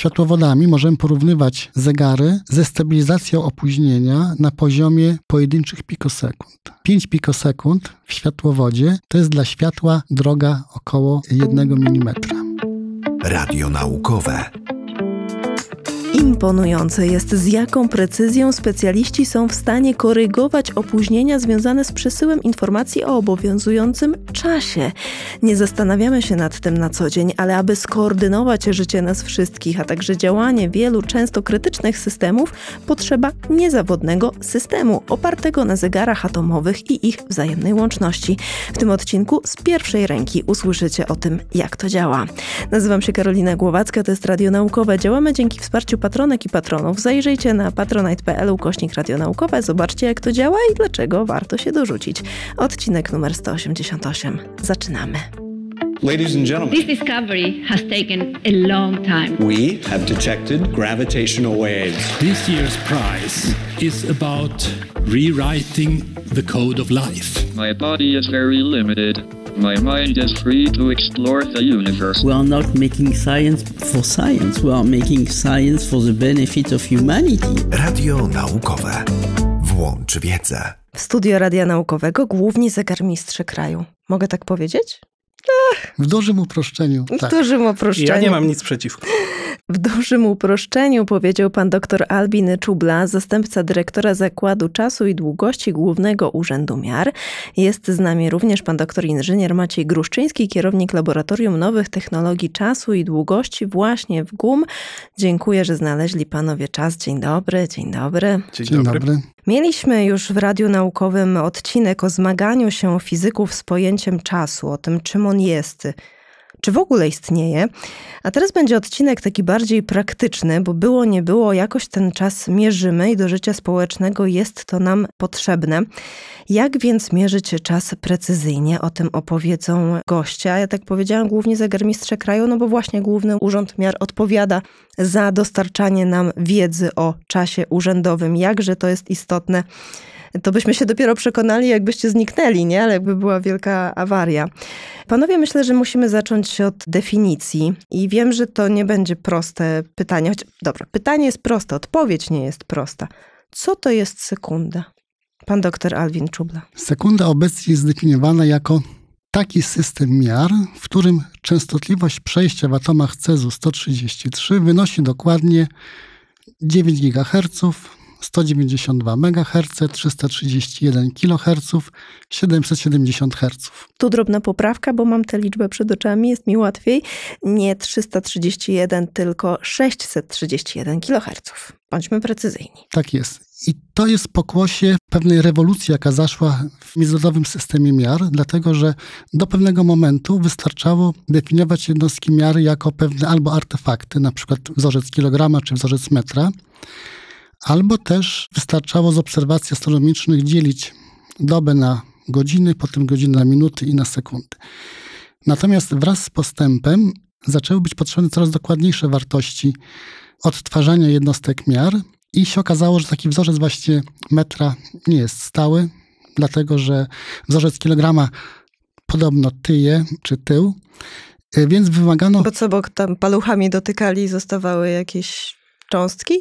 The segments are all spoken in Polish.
światłowodami możemy porównywać zegary ze stabilizacją opóźnienia na poziomie pojedynczych pikosekund. 5 pikosekund w światłowodzie to jest dla światła droga około 1 mm. Radio naukowe Imponujące jest, z jaką precyzją specjaliści są w stanie korygować opóźnienia związane z przesyłem informacji o obowiązującym czasie. Nie zastanawiamy się nad tym na co dzień, ale aby skoordynować życie nas wszystkich, a także działanie wielu często krytycznych systemów, potrzeba niezawodnego systemu opartego na zegarach atomowych i ich wzajemnej łączności. W tym odcinku z pierwszej ręki usłyszycie o tym, jak to działa. Nazywam się Karolina Głowacka, to jest Radio Naukowe. Działamy dzięki wsparciu patronek i patronów, zajrzyjcie na patronite.pl ukośnik Radio zobaczcie jak to działa i dlaczego warto się dorzucić. Odcinek numer 188. Zaczynamy. Ladies and gentlemen, this discovery has taken a long time. We have detected gravitational waves. This year's prize is about rewriting the code of life. My body is very limited. My mind is free to explore the universe. We are not making science for science. We are making science for the benefit of humanity. Radio naukowe. Włącz wiedzę. W studio Radia Naukowego główni zegarmistrze kraju. Mogę tak powiedzieć? W dużym uproszczeniu. W tak. dużym uproszczeniu. Ja nie mam nic przeciwko. W dużym uproszczeniu powiedział pan dr Albin Czubla, zastępca dyrektora Zakładu Czasu i Długości Głównego Urzędu Miar. Jest z nami również pan dr inżynier Maciej Gruszczyński, kierownik Laboratorium Nowych Technologii Czasu i Długości właśnie w GUM. Dziękuję, że znaleźli panowie czas. Dzień dobry, dzień dobry. Dzień, dzień dobry. dobry. Mieliśmy już w Radiu Naukowym odcinek o zmaganiu się fizyków z pojęciem czasu, o tym czym on jest czy w ogóle istnieje. A teraz będzie odcinek taki bardziej praktyczny, bo było, nie było, jakoś ten czas mierzymy i do życia społecznego jest to nam potrzebne. Jak więc mierzyć czas precyzyjnie? O tym opowiedzą gościa. Ja tak powiedziałam głównie zagarmistrze kraju, no bo właśnie Główny Urząd Miar odpowiada za dostarczanie nam wiedzy o czasie urzędowym, jakże to jest istotne to byśmy się dopiero przekonali, jakbyście zniknęli, nie? Ale jakby była wielka awaria. Panowie, myślę, że musimy zacząć od definicji i wiem, że to nie będzie proste pytanie, choć dobra, pytanie jest proste, odpowiedź nie jest prosta. Co to jest sekunda? Pan doktor Alwin Czubla. Sekunda obecnie jest zdefiniowana jako taki system miar, w którym częstotliwość przejścia w atomach Cezu 133 wynosi dokładnie 9 GHz 192 MHz, 331 kHz, 770 Hz. Tu drobna poprawka, bo mam tę liczbę przed oczami, jest mi łatwiej. Nie 331, tylko 631 kHz. Bądźmy precyzyjni. Tak jest. I to jest pokłosie pewnej rewolucji, jaka zaszła w międzynarodowym systemie miar, dlatego że do pewnego momentu wystarczało definiować jednostki miary jako pewne albo artefakty, na przykład wzorzec kilograma czy wzorzec metra. Albo też wystarczało z obserwacji astronomicznych dzielić dobę na godziny, potem godziny na minuty i na sekundy. Natomiast wraz z postępem zaczęły być potrzebne coraz dokładniejsze wartości odtwarzania jednostek miar i się okazało, że taki wzorzec właśnie metra nie jest stały, dlatego że wzorzec kilograma podobno tyje czy tył, y, więc wymagano... Bo co, bo tam paluchami dotykali i zostawały jakieś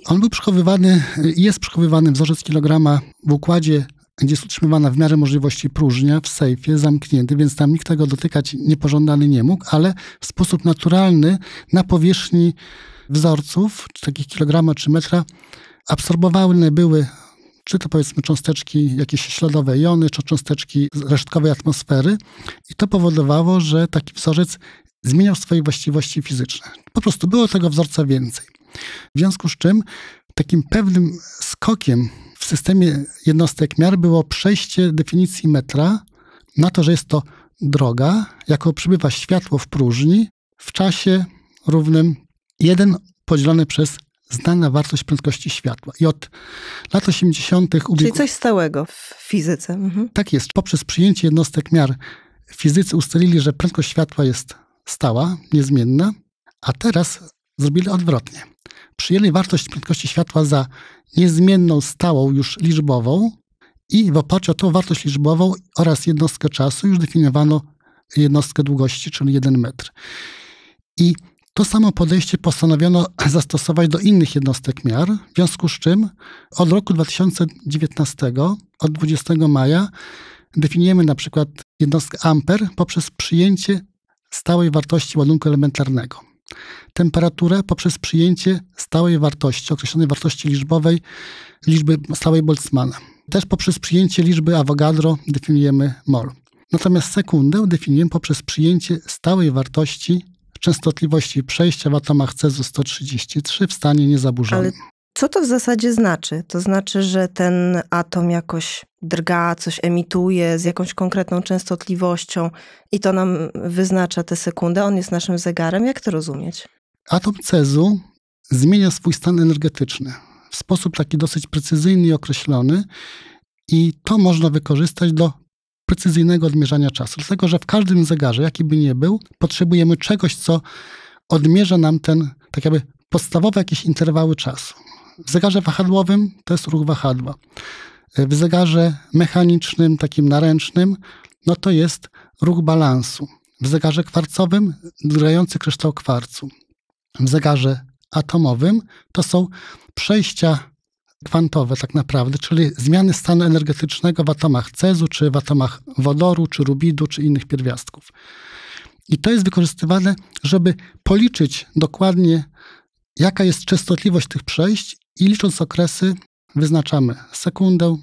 on był przechowywany, y, jest przechowywany wzorzec kilograma w układzie gdzie jest utrzymywana w miarę możliwości próżnia, w sejfie, zamknięty, więc tam nikt tego dotykać niepożądany nie mógł, ale w sposób naturalny na powierzchni wzorców, czy takich kilograma czy metra, one były czy to powiedzmy cząsteczki jakieś śladowe jony, czy cząsteczki resztkowej atmosfery i to powodowało, że taki wzorzec zmieniał swoje właściwości fizyczne. Po prostu było tego wzorca więcej. W związku z czym takim pewnym skokiem w systemie jednostek miar było przejście definicji metra na to, że jest to droga, jako przybywa światło w próżni w czasie równym 1 podzielone przez znana wartość prędkości światła. I od lat 80. Ubiegł... Czyli coś stałego w fizyce. Mhm. Tak jest. Poprzez przyjęcie jednostek miar fizycy ustalili, że prędkość światła jest stała, niezmienna, a teraz zrobili odwrotnie przyjęli wartość prędkości światła za niezmienną, stałą już liczbową i w oparciu o tą wartość liczbową oraz jednostkę czasu już definiowano jednostkę długości, czyli 1 metr. I to samo podejście postanowiono zastosować do innych jednostek miar, w związku z czym od roku 2019, od 20 maja, definiujemy na przykład jednostkę amper poprzez przyjęcie stałej wartości ładunku elementarnego temperaturę poprzez przyjęcie stałej wartości, określonej wartości liczbowej, liczby stałej Boltzmana. Też poprzez przyjęcie liczby Avogadro definiujemy mol. Natomiast sekundę definiujemy poprzez przyjęcie stałej wartości częstotliwości przejścia w atomach Cezu 133 w stanie niezaburzonym. Ale co to w zasadzie znaczy? To znaczy, że ten atom jakoś drga, coś emituje z jakąś konkretną częstotliwością i to nam wyznacza tę sekundę. On jest naszym zegarem. Jak to rozumieć? Atom Cezu zmienia swój stan energetyczny w sposób taki dosyć precyzyjny i określony, i to można wykorzystać do precyzyjnego odmierzania czasu. Dlatego, że w każdym zegarze, jaki by nie był, potrzebujemy czegoś, co odmierza nam ten, tak jakby podstawowe jakieś interwały czasu. W zegarze wahadłowym to jest ruch wahadła. W zegarze mechanicznym, takim naręcznym, no to jest ruch balansu. W zegarze kwarcowym grający kryształ kwarcu. W zegarze atomowym to są przejścia kwantowe tak naprawdę, czyli zmiany stanu energetycznego w atomach cezu, czy w atomach wodoru, czy rubidu, czy innych pierwiastków. I to jest wykorzystywane, żeby policzyć dokładnie, jaka jest częstotliwość tych przejść i licząc okresy, wyznaczamy sekundę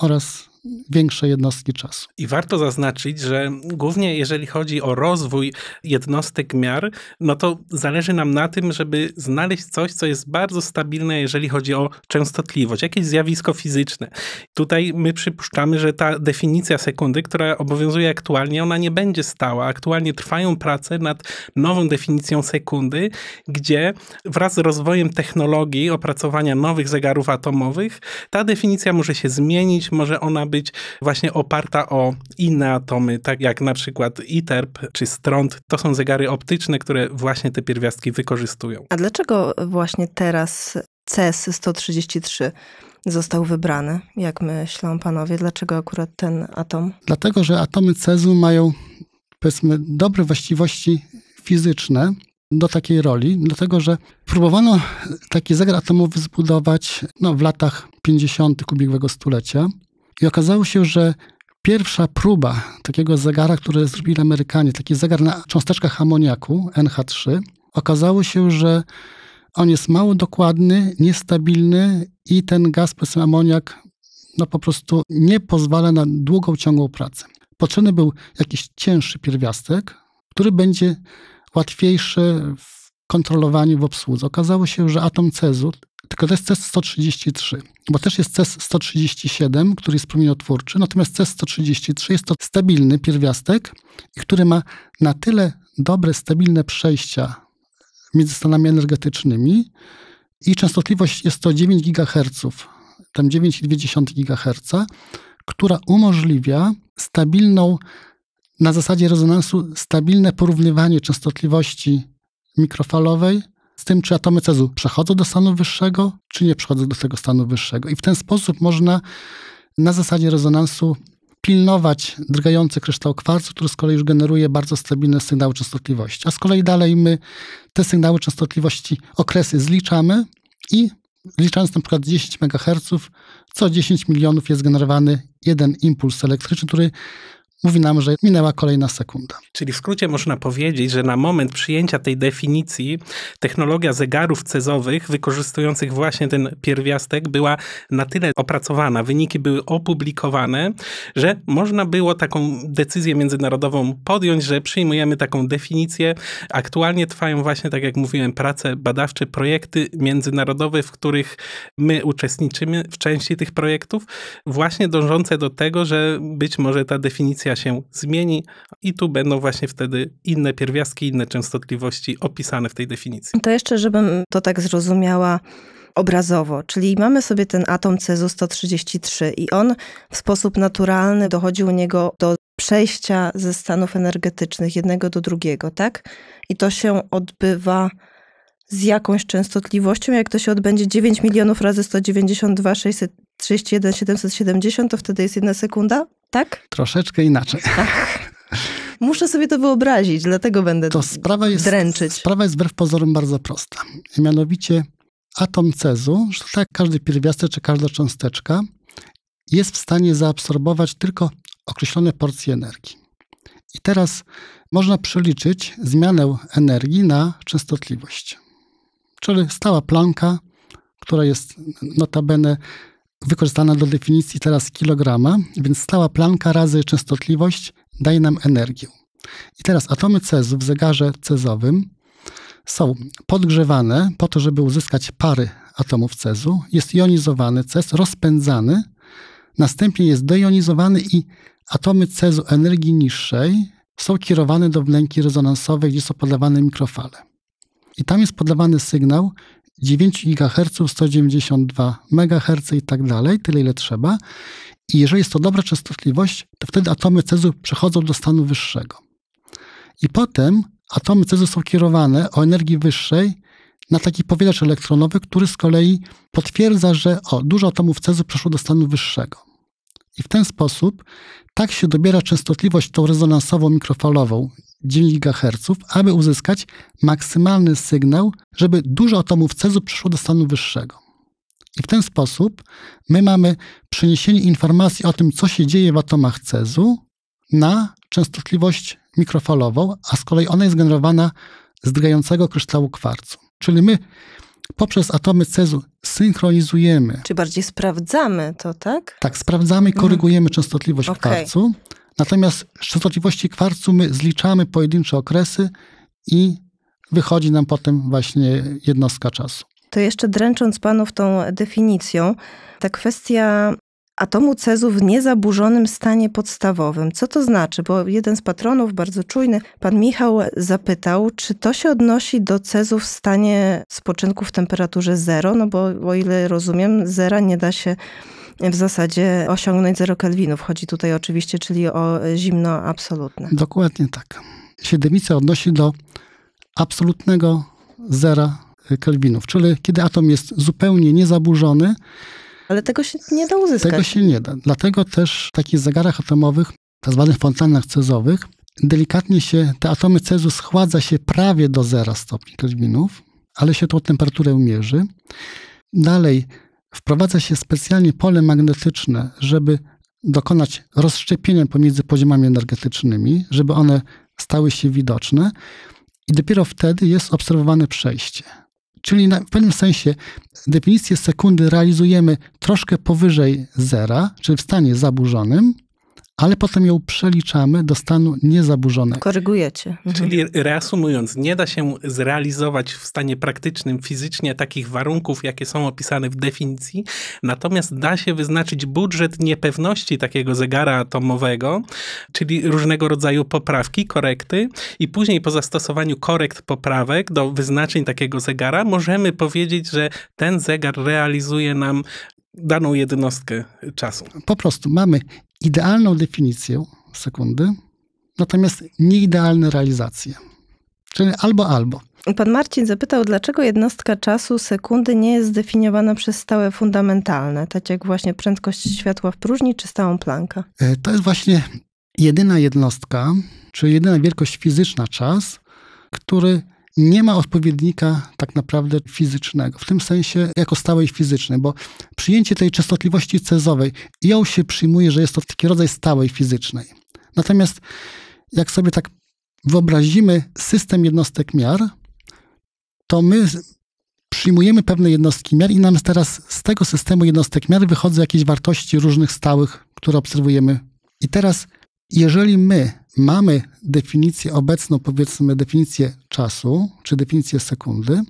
oraz większe jednostki czasu. I warto zaznaczyć, że głównie jeżeli chodzi o rozwój jednostek miar, no to zależy nam na tym, żeby znaleźć coś, co jest bardzo stabilne, jeżeli chodzi o częstotliwość, jakieś zjawisko fizyczne. Tutaj my przypuszczamy, że ta definicja sekundy, która obowiązuje aktualnie, ona nie będzie stała. Aktualnie trwają prace nad nową definicją sekundy, gdzie wraz z rozwojem technologii opracowania nowych zegarów atomowych, ta definicja może się zmienić, może ona być właśnie oparta o inne atomy, tak jak na przykład ITERP czy Stront. To są zegary optyczne, które właśnie te pierwiastki wykorzystują. A dlaczego właśnie teraz CES-133 został wybrany? Jak myślą panowie, dlaczego akurat ten atom? Dlatego, że atomy CES-u mają powiedzmy dobre właściwości fizyczne do takiej roli, dlatego że próbowano taki zegar atomowy zbudować no, w latach 50. ubiegłego stulecia. I okazało się, że pierwsza próba takiego zegara, który zrobili Amerykanie, taki zegar na cząsteczkach amoniaku NH3, okazało się, że on jest mało dokładny, niestabilny i ten gaz, powiedzmy amoniak, no po prostu nie pozwala na długą, ciągłą pracę. Potrzebny był jakiś cięższy pierwiastek, który będzie łatwiejszy w kontrolowaniu, w obsłudze. Okazało się, że atom cezu, tylko to jest CES 133, bo też jest CES 137, który jest promieniotwórczy, natomiast CES 133 jest to stabilny pierwiastek, który ma na tyle dobre, stabilne przejścia między stanami energetycznymi i częstotliwość jest to 9 GHz, tam 9,2 GHz, która umożliwia stabilną, na zasadzie rezonansu, stabilne porównywanie częstotliwości mikrofalowej z tym, czy atomy Cezu przechodzą do stanu wyższego, czy nie przechodzą do tego stanu wyższego. I w ten sposób można na zasadzie rezonansu pilnować drgający kryształ kwarcu, który z kolei już generuje bardzo stabilne sygnały częstotliwości. A z kolei dalej my te sygnały częstotliwości, okresy zliczamy i licząc na przykład 10 MHz, co 10 milionów jest generowany jeden impuls elektryczny, który mówi nam, że minęła kolejna sekunda. Czyli w skrócie można powiedzieć, że na moment przyjęcia tej definicji technologia zegarów cezowych wykorzystujących właśnie ten pierwiastek była na tyle opracowana, wyniki były opublikowane, że można było taką decyzję międzynarodową podjąć, że przyjmujemy taką definicję. Aktualnie trwają właśnie, tak jak mówiłem, prace badawcze, projekty międzynarodowe, w których my uczestniczymy w części tych projektów, właśnie dążące do tego, że być może ta definicja się zmieni i tu będą właśnie wtedy inne pierwiastki, inne częstotliwości opisane w tej definicji. To jeszcze, żebym to tak zrozumiała obrazowo, czyli mamy sobie ten atom Cezu-133 i on w sposób naturalny dochodzi u niego do przejścia ze stanów energetycznych jednego do drugiego, tak? I to się odbywa z jakąś częstotliwością, jak to się odbędzie 9 milionów razy 192 600 31 770, to wtedy jest jedna sekunda, tak? Troszeczkę inaczej. Tak. Muszę sobie to wyobrazić, dlatego będę to sprawa jest, dręczyć. Sprawa jest wbrew pozorom bardzo prosta. Mianowicie atom cezu, tak jak każdy pierwiastek czy każda cząsteczka, jest w stanie zaabsorbować tylko określone porcje energii. I teraz można przeliczyć zmianę energii na częstotliwość. Czyli stała planka, która jest notabene wykorzystana do definicji teraz kilograma, więc stała planka razy częstotliwość daje nam energię. I teraz atomy cezu w zegarze cezowym są podgrzewane po to, żeby uzyskać pary atomów cezu. Jest jonizowany cez, rozpędzany, następnie jest dejonizowany i atomy cezu energii niższej są kierowane do wnęki rezonansowej, gdzie są podawane mikrofale. I tam jest podawany sygnał 9 GHz, 192 MHz i tak dalej, tyle ile trzeba. I jeżeli jest to dobra częstotliwość, to wtedy atomy cezu przechodzą do stanu wyższego. I potem atomy cezu są kierowane o energii wyższej na taki powielacz elektronowy, który z kolei potwierdza, że o, dużo atomów cezu przeszło do stanu wyższego. I w ten sposób tak się dobiera częstotliwość tą rezonansową mikrofalową GHz, aby uzyskać maksymalny sygnał, żeby dużo atomów cezu przyszło do stanu wyższego. I w ten sposób my mamy przeniesienie informacji o tym, co się dzieje w atomach cezu na częstotliwość mikrofalową, a z kolei ona jest generowana z drgającego kryształu kwarcu. Czyli my poprzez atomy cezu synchronizujemy. Czy bardziej sprawdzamy to, tak? Tak, sprawdzamy i korygujemy mm. częstotliwość okay. kwarcu. Natomiast z częstotliwości kwarcu my zliczamy pojedyncze okresy i wychodzi nam potem właśnie jednostka czasu. To jeszcze dręcząc panów tą definicją, ta kwestia atomu cezu w niezaburzonym stanie podstawowym. Co to znaczy? Bo jeden z patronów, bardzo czujny, pan Michał zapytał, czy to się odnosi do cezu w stanie spoczynku w temperaturze zero, no bo o ile rozumiem, zera nie da się w zasadzie osiągnąć zero kelwinów. Chodzi tutaj oczywiście, czyli o zimno absolutne. Dokładnie tak. Siedemica odnosi do absolutnego zera kelwinów, czyli kiedy atom jest zupełnie niezaburzony. Ale tego się nie da uzyskać. Tego się nie da. Dlatego też w takich zegarach atomowych, tzw. Tak fontannach cezowych, delikatnie się te atomy cezu schładza się prawie do zera stopni kelwinów, ale się tą temperaturę mierzy. Dalej wprowadza się specjalnie pole magnetyczne, żeby dokonać rozszczepienia pomiędzy poziomami energetycznymi, żeby one stały się widoczne i dopiero wtedy jest obserwowane przejście. Czyli w pewnym sensie definicję sekundy realizujemy troszkę powyżej zera, czyli w stanie zaburzonym, ale potem ją przeliczamy do stanu niezaburzonego. Korygujecie. Mhm. Czyli reasumując, nie da się zrealizować w stanie praktycznym, fizycznie takich warunków, jakie są opisane w definicji, natomiast da się wyznaczyć budżet niepewności takiego zegara atomowego, czyli różnego rodzaju poprawki, korekty i później po zastosowaniu korekt poprawek do wyznaczeń takiego zegara możemy powiedzieć, że ten zegar realizuje nam daną jednostkę czasu. Po prostu mamy idealną definicję sekundy, natomiast nieidealne realizacje. Czyli albo albo. Pan Marcin zapytał, dlaczego jednostka czasu sekundy nie jest zdefiniowana przez stałe fundamentalne, tak jak właśnie prędkość światła w próżni czy stałą Plancka? E, to jest właśnie jedyna jednostka, czy jedyna wielkość fizyczna czas, który nie ma odpowiednika tak naprawdę fizycznego, w tym sensie jako stałej fizycznej, bo przyjęcie tej częstotliwości cezowej, ją się przyjmuje, że jest to taki rodzaj stałej fizycznej. Natomiast jak sobie tak wyobrazimy system jednostek miar, to my przyjmujemy pewne jednostki miar i nam teraz z tego systemu jednostek miar wychodzą jakieś wartości różnych stałych, które obserwujemy. I teraz, jeżeli my mamy definicję obecną, powiedzmy definicję czasu czy definicję sekundy,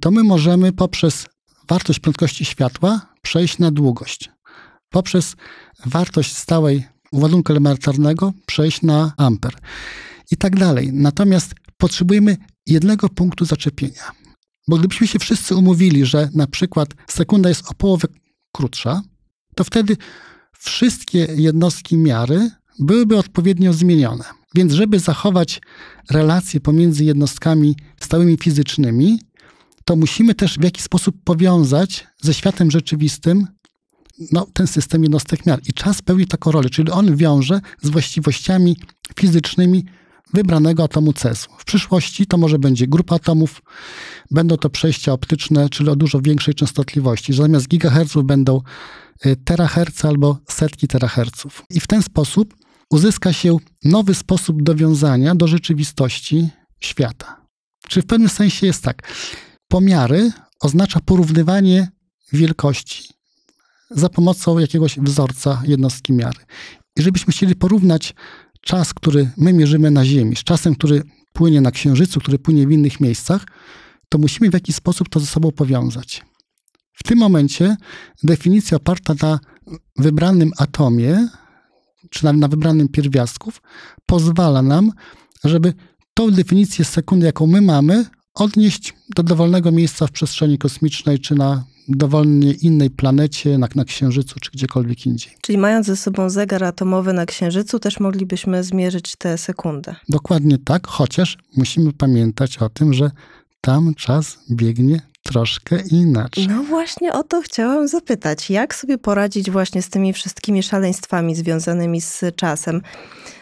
to my możemy poprzez wartość prędkości światła przejść na długość. Poprzez wartość stałej ładunku elementarnego przejść na amper i tak dalej. Natomiast potrzebujemy jednego punktu zaczepienia. Bo gdybyśmy się wszyscy umówili, że na przykład sekunda jest o połowę krótsza, to wtedy wszystkie jednostki miary byłyby odpowiednio zmienione. Więc, żeby zachować relacje pomiędzy jednostkami stałymi fizycznymi, to musimy też w jakiś sposób powiązać ze światem rzeczywistym no, ten system jednostek miar. I czas pełni taką rolę, czyli on wiąże z właściwościami fizycznymi wybranego atomu CES. W przyszłości to może będzie grupa atomów, będą to przejścia optyczne, czyli o dużo większej częstotliwości. Zamiast gigaherców będą y, teraherce albo setki teraherców. I w ten sposób uzyska się nowy sposób dowiązania do rzeczywistości świata. Czy w pewnym sensie jest tak? Pomiary oznacza porównywanie wielkości za pomocą jakiegoś wzorca jednostki miary. I żebyśmy chcieli porównać czas, który my mierzymy na Ziemi, z czasem, który płynie na Księżycu, który płynie w innych miejscach, to musimy w jakiś sposób to ze sobą powiązać. W tym momencie definicja oparta na wybranym atomie czy na, na wybranym pierwiastków, pozwala nam, żeby tą definicję sekundy, jaką my mamy, odnieść do dowolnego miejsca w przestrzeni kosmicznej, czy na dowolnie innej planecie, na, na Księżycu, czy gdziekolwiek indziej. Czyli mając ze sobą zegar atomowy na Księżycu, też moglibyśmy zmierzyć tę sekundę. Dokładnie tak, chociaż musimy pamiętać o tym, że tam czas biegnie troszkę inaczej. No właśnie o to chciałam zapytać. Jak sobie poradzić właśnie z tymi wszystkimi szaleństwami związanymi z czasem,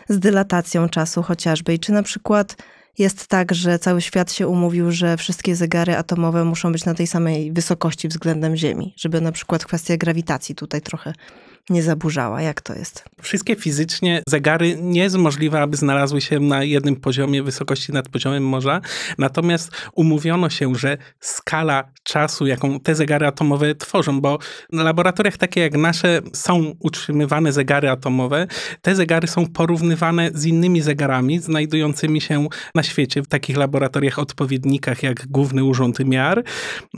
z dylatacją czasu chociażby? I czy na przykład jest tak, że cały świat się umówił, że wszystkie zegary atomowe muszą być na tej samej wysokości względem Ziemi, żeby na przykład kwestia grawitacji tutaj trochę nie zaburzała? Jak to jest? Wszystkie fizycznie zegary nie jest możliwe, aby znalazły się na jednym poziomie wysokości nad poziomem morza. Natomiast umówiono się, że skala czasu, jaką te zegary atomowe tworzą, bo na laboratoriach takie jak nasze są utrzymywane zegary atomowe. Te zegary są porównywane z innymi zegarami znajdującymi się na świecie w takich laboratoriach odpowiednikach jak Główny Urząd Miar.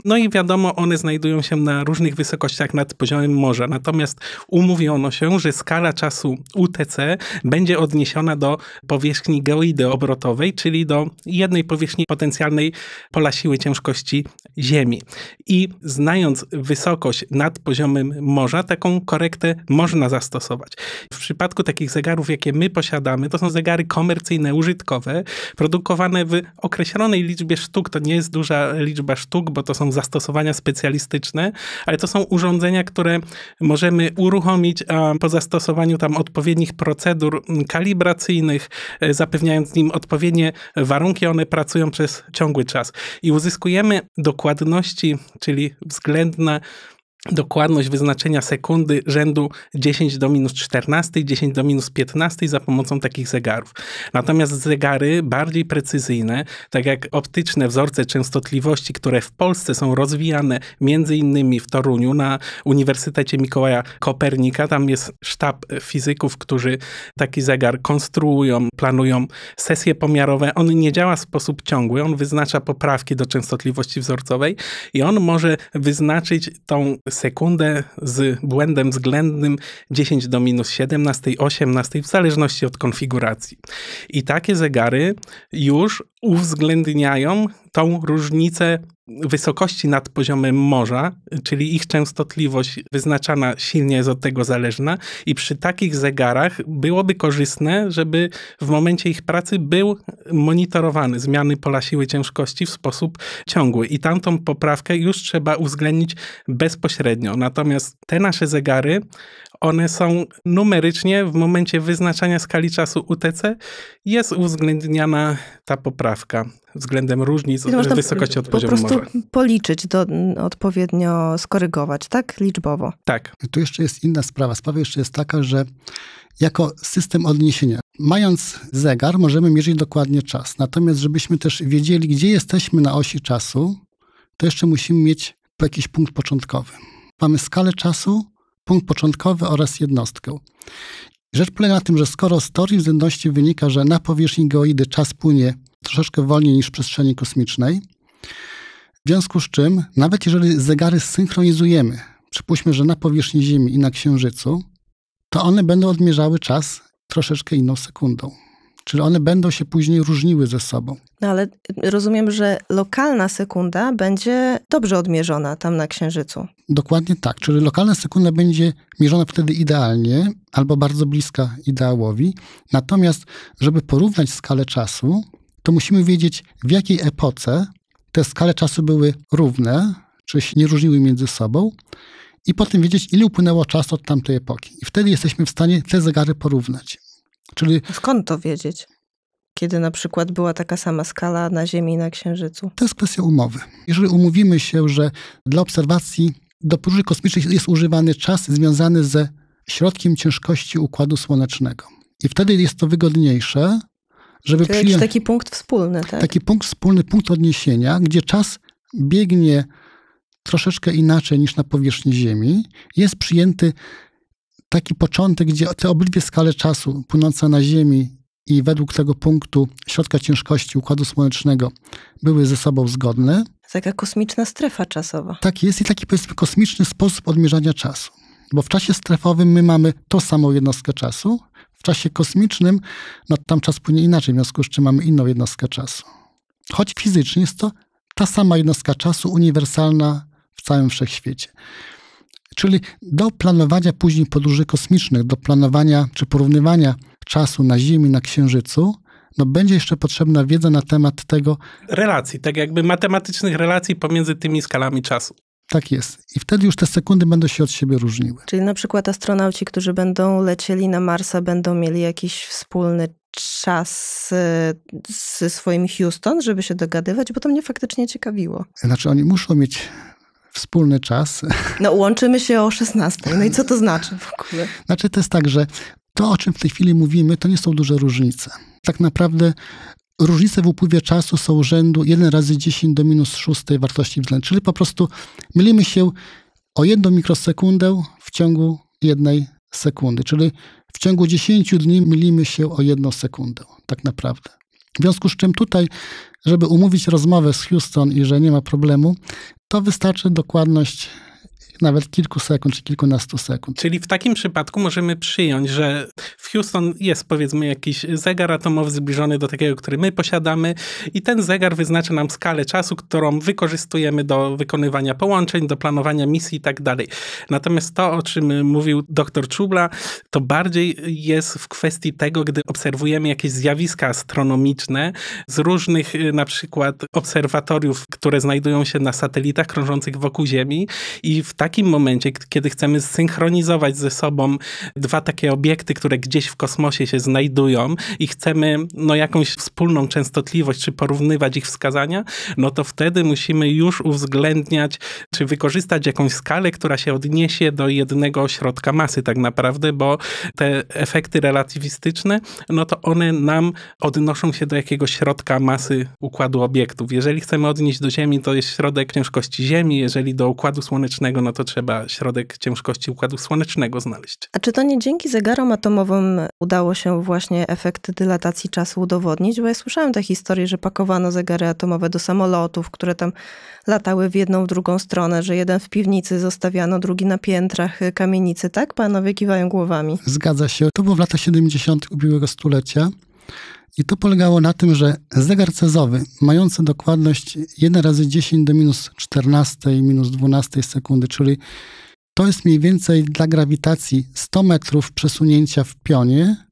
No i wiadomo, one znajdują się na różnych wysokościach nad poziomem morza. Natomiast um umówiono się, że skala czasu UTC będzie odniesiona do powierzchni geoidy obrotowej, czyli do jednej powierzchni potencjalnej pola siły ciężkości Ziemi. I znając wysokość nad poziomem morza, taką korektę można zastosować. W przypadku takich zegarów, jakie my posiadamy, to są zegary komercyjne, użytkowe, produkowane w określonej liczbie sztuk. To nie jest duża liczba sztuk, bo to są zastosowania specjalistyczne, ale to są urządzenia, które możemy uruchomić uruchomić po zastosowaniu tam odpowiednich procedur kalibracyjnych, e, zapewniając nim odpowiednie warunki, one pracują przez ciągły czas. I uzyskujemy dokładności, czyli względne dokładność wyznaczenia sekundy rzędu 10 do minus 14, 10 do minus 15 za pomocą takich zegarów. Natomiast zegary bardziej precyzyjne, tak jak optyczne wzorce częstotliwości, które w Polsce są rozwijane między innymi w Toruniu na Uniwersytecie Mikołaja Kopernika, tam jest sztab fizyków, którzy taki zegar konstruują, planują sesje pomiarowe. On nie działa w sposób ciągły, on wyznacza poprawki do częstotliwości wzorcowej i on może wyznaczyć tą sekundę z błędem względnym 10 do minus 17, 18, w zależności od konfiguracji. I takie zegary już uwzględniają tą różnicę wysokości nad poziomem morza, czyli ich częstotliwość wyznaczana silnie jest od tego zależna i przy takich zegarach byłoby korzystne, żeby w momencie ich pracy był monitorowany zmiany pola siły ciężkości w sposób ciągły i tamtą poprawkę już trzeba uwzględnić bezpośrednio. Natomiast te nasze zegary one są numerycznie w momencie wyznaczania skali czasu UTC jest uwzględniana ta poprawka względem różnic w wysokości od poziomu morza. Po prostu morza. policzyć, do, odpowiednio skorygować, tak? Liczbowo. Tak. Tu jeszcze jest inna sprawa. Sprawa jeszcze jest taka, że jako system odniesienia. Mając zegar, możemy mierzyć dokładnie czas. Natomiast, żebyśmy też wiedzieli, gdzie jesteśmy na osi czasu, to jeszcze musimy mieć jakiś punkt początkowy. Mamy skalę czasu, punkt początkowy oraz jednostkę. Rzecz polega na tym, że skoro z teorii względności wynika, że na powierzchni geoidy czas płynie troszeczkę wolniej niż w przestrzeni kosmicznej, w związku z czym, nawet jeżeli zegary synchronizujemy, przypuśćmy, że na powierzchni Ziemi i na Księżycu, to one będą odmierzały czas troszeczkę inną sekundą. Czyli one będą się później różniły ze sobą. No ale rozumiem, że lokalna sekunda będzie dobrze odmierzona tam na Księżycu. Dokładnie tak. Czyli lokalna sekunda będzie mierzona wtedy idealnie albo bardzo bliska ideałowi. Natomiast, żeby porównać skalę czasu, to musimy wiedzieć, w jakiej epoce te skale czasu były równe, czy się nie różniły między sobą, i potem wiedzieć, ile upłynęło czasu od tamtej epoki. I wtedy jesteśmy w stanie te zegary porównać. Czyli... Skąd to wiedzieć? Kiedy na przykład była taka sama skala na Ziemi i na Księżycu? To jest kwestia umowy. Jeżeli umówimy się, że dla obserwacji do próży kosmicznych jest używany czas związany ze środkiem ciężkości Układu Słonecznego. I wtedy jest to wygodniejsze, żeby to przyjąć... taki punkt wspólny, tak? Taki punkt wspólny, punkt odniesienia, gdzie czas biegnie troszeczkę inaczej niż na powierzchni Ziemi, jest przyjęty taki początek, gdzie te obydwie skale czasu, płynące na Ziemi i według tego punktu środka ciężkości Układu Słonecznego były ze sobą zgodne. Taka kosmiczna strefa czasowa. Tak jest i taki powiedzmy kosmiczny sposób odmierzania czasu. Bo w czasie strefowym my mamy tą samą jednostkę czasu, w czasie kosmicznym no, tam czas płynie inaczej, w związku z czym mamy inną jednostkę czasu. Choć fizycznie jest to ta sama jednostka czasu uniwersalna w całym wszechświecie. Czyli do planowania później podróży kosmicznych, do planowania czy porównywania czasu na Ziemi, na Księżycu, no będzie jeszcze potrzebna wiedza na temat tego. Relacji, tak jakby matematycznych relacji pomiędzy tymi skalami czasu. Tak jest. I wtedy już te sekundy będą się od siebie różniły. Czyli na przykład astronauci, którzy będą lecieli na Marsa, będą mieli jakiś wspólny czas y, ze swoim Houston, żeby się dogadywać, bo to mnie faktycznie ciekawiło. Znaczy, oni muszą mieć wspólny czas. No, łączymy się o 16. No i co to znaczy w ogóle? Znaczy, to jest tak, że to, o czym w tej chwili mówimy, to nie są duże różnice. Tak naprawdę różnice w upływie czasu są rzędu 1 razy 10 do minus 6 wartości względnej. Czyli po prostu mylimy się o jedną mikrosekundę w ciągu jednej sekundy. Czyli w ciągu 10 dni mylimy się o jedną sekundę, tak naprawdę. W związku z czym tutaj żeby umówić rozmowę z Houston i że nie ma problemu, to wystarczy dokładność nawet kilku sekund czy kilkunastu sekund. Czyli w takim przypadku możemy przyjąć, że w Houston jest powiedzmy jakiś zegar atomowy zbliżony do takiego, który my posiadamy i ten zegar wyznacza nam skalę czasu, którą wykorzystujemy do wykonywania połączeń, do planowania misji i tak dalej. Natomiast to, o czym mówił dr Czubla, to bardziej jest w kwestii tego, gdy obserwujemy jakieś zjawiska astronomiczne z różnych y, na przykład obserwatoriów, które znajdują się na satelitach krążących wokół Ziemi i w takim takim momencie, kiedy chcemy zsynchronizować ze sobą dwa takie obiekty, które gdzieś w kosmosie się znajdują i chcemy no, jakąś wspólną częstotliwość, czy porównywać ich wskazania, no to wtedy musimy już uwzględniać, czy wykorzystać jakąś skalę, która się odniesie do jednego ośrodka masy tak naprawdę, bo te efekty relatywistyczne, no to one nam odnoszą się do jakiegoś środka masy układu obiektów. Jeżeli chcemy odnieść do Ziemi, to jest środek ciężkości Ziemi, jeżeli do układu słonecznego, no to to trzeba środek ciężkości układu słonecznego znaleźć. A czy to nie dzięki zegarom atomowym udało się właśnie efekt dylatacji czasu udowodnić? Bo ja słyszałem te historie, że pakowano zegary atomowe do samolotów, które tam latały w jedną, w drugą stronę, że jeden w piwnicy zostawiano, drugi na piętrach y, kamienicy. Tak? Panowie kiwają głowami. Zgadza się. To było w latach 70. ubiegłego stulecia. I to polegało na tym, że zegar cezowy, mający dokładność 1 razy 10 do minus 14 minus 12 sekundy, czyli to jest mniej więcej dla grawitacji 100 metrów przesunięcia w pionie,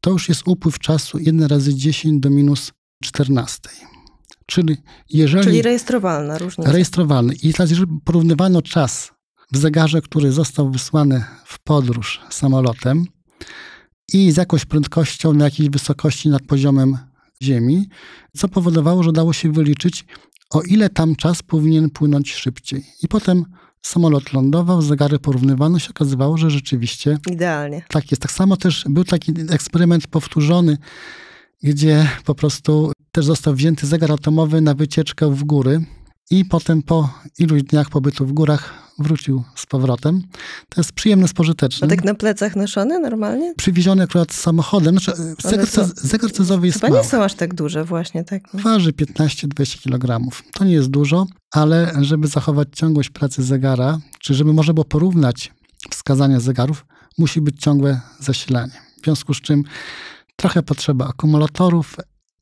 to już jest upływ czasu 1 razy 10 do minus 14. Czyli, jeżeli, Czyli rejestrowalna różnica. Rejestrowalny. I teraz, jeżeli porównywano czas w zegarze, który został wysłany w podróż samolotem, i z jakąś prędkością na jakiejś wysokości nad poziomem Ziemi, co powodowało, że dało się wyliczyć, o ile tam czas powinien płynąć szybciej. I potem samolot lądował, zegary porównywano, się okazywało, że rzeczywiście. Idealnie. Tak jest. Tak samo też był taki eksperyment powtórzony, gdzie po prostu też został wzięty zegar atomowy na wycieczkę w góry i potem po iluś dniach pobytu w górach wrócił z powrotem. To jest przyjemne spożyteczne. A tak na plecach noszony normalnie? Przywieziony akurat samochodem. zegar, zegar cezowy jest Chyba mały. nie są aż tak duże właśnie, tak? Waży 15-20 kg. To nie jest dużo, ale żeby zachować ciągłość pracy zegara, czy żeby można było porównać wskazania zegarów, musi być ciągłe zasilanie. W związku z czym trochę potrzeba akumulatorów,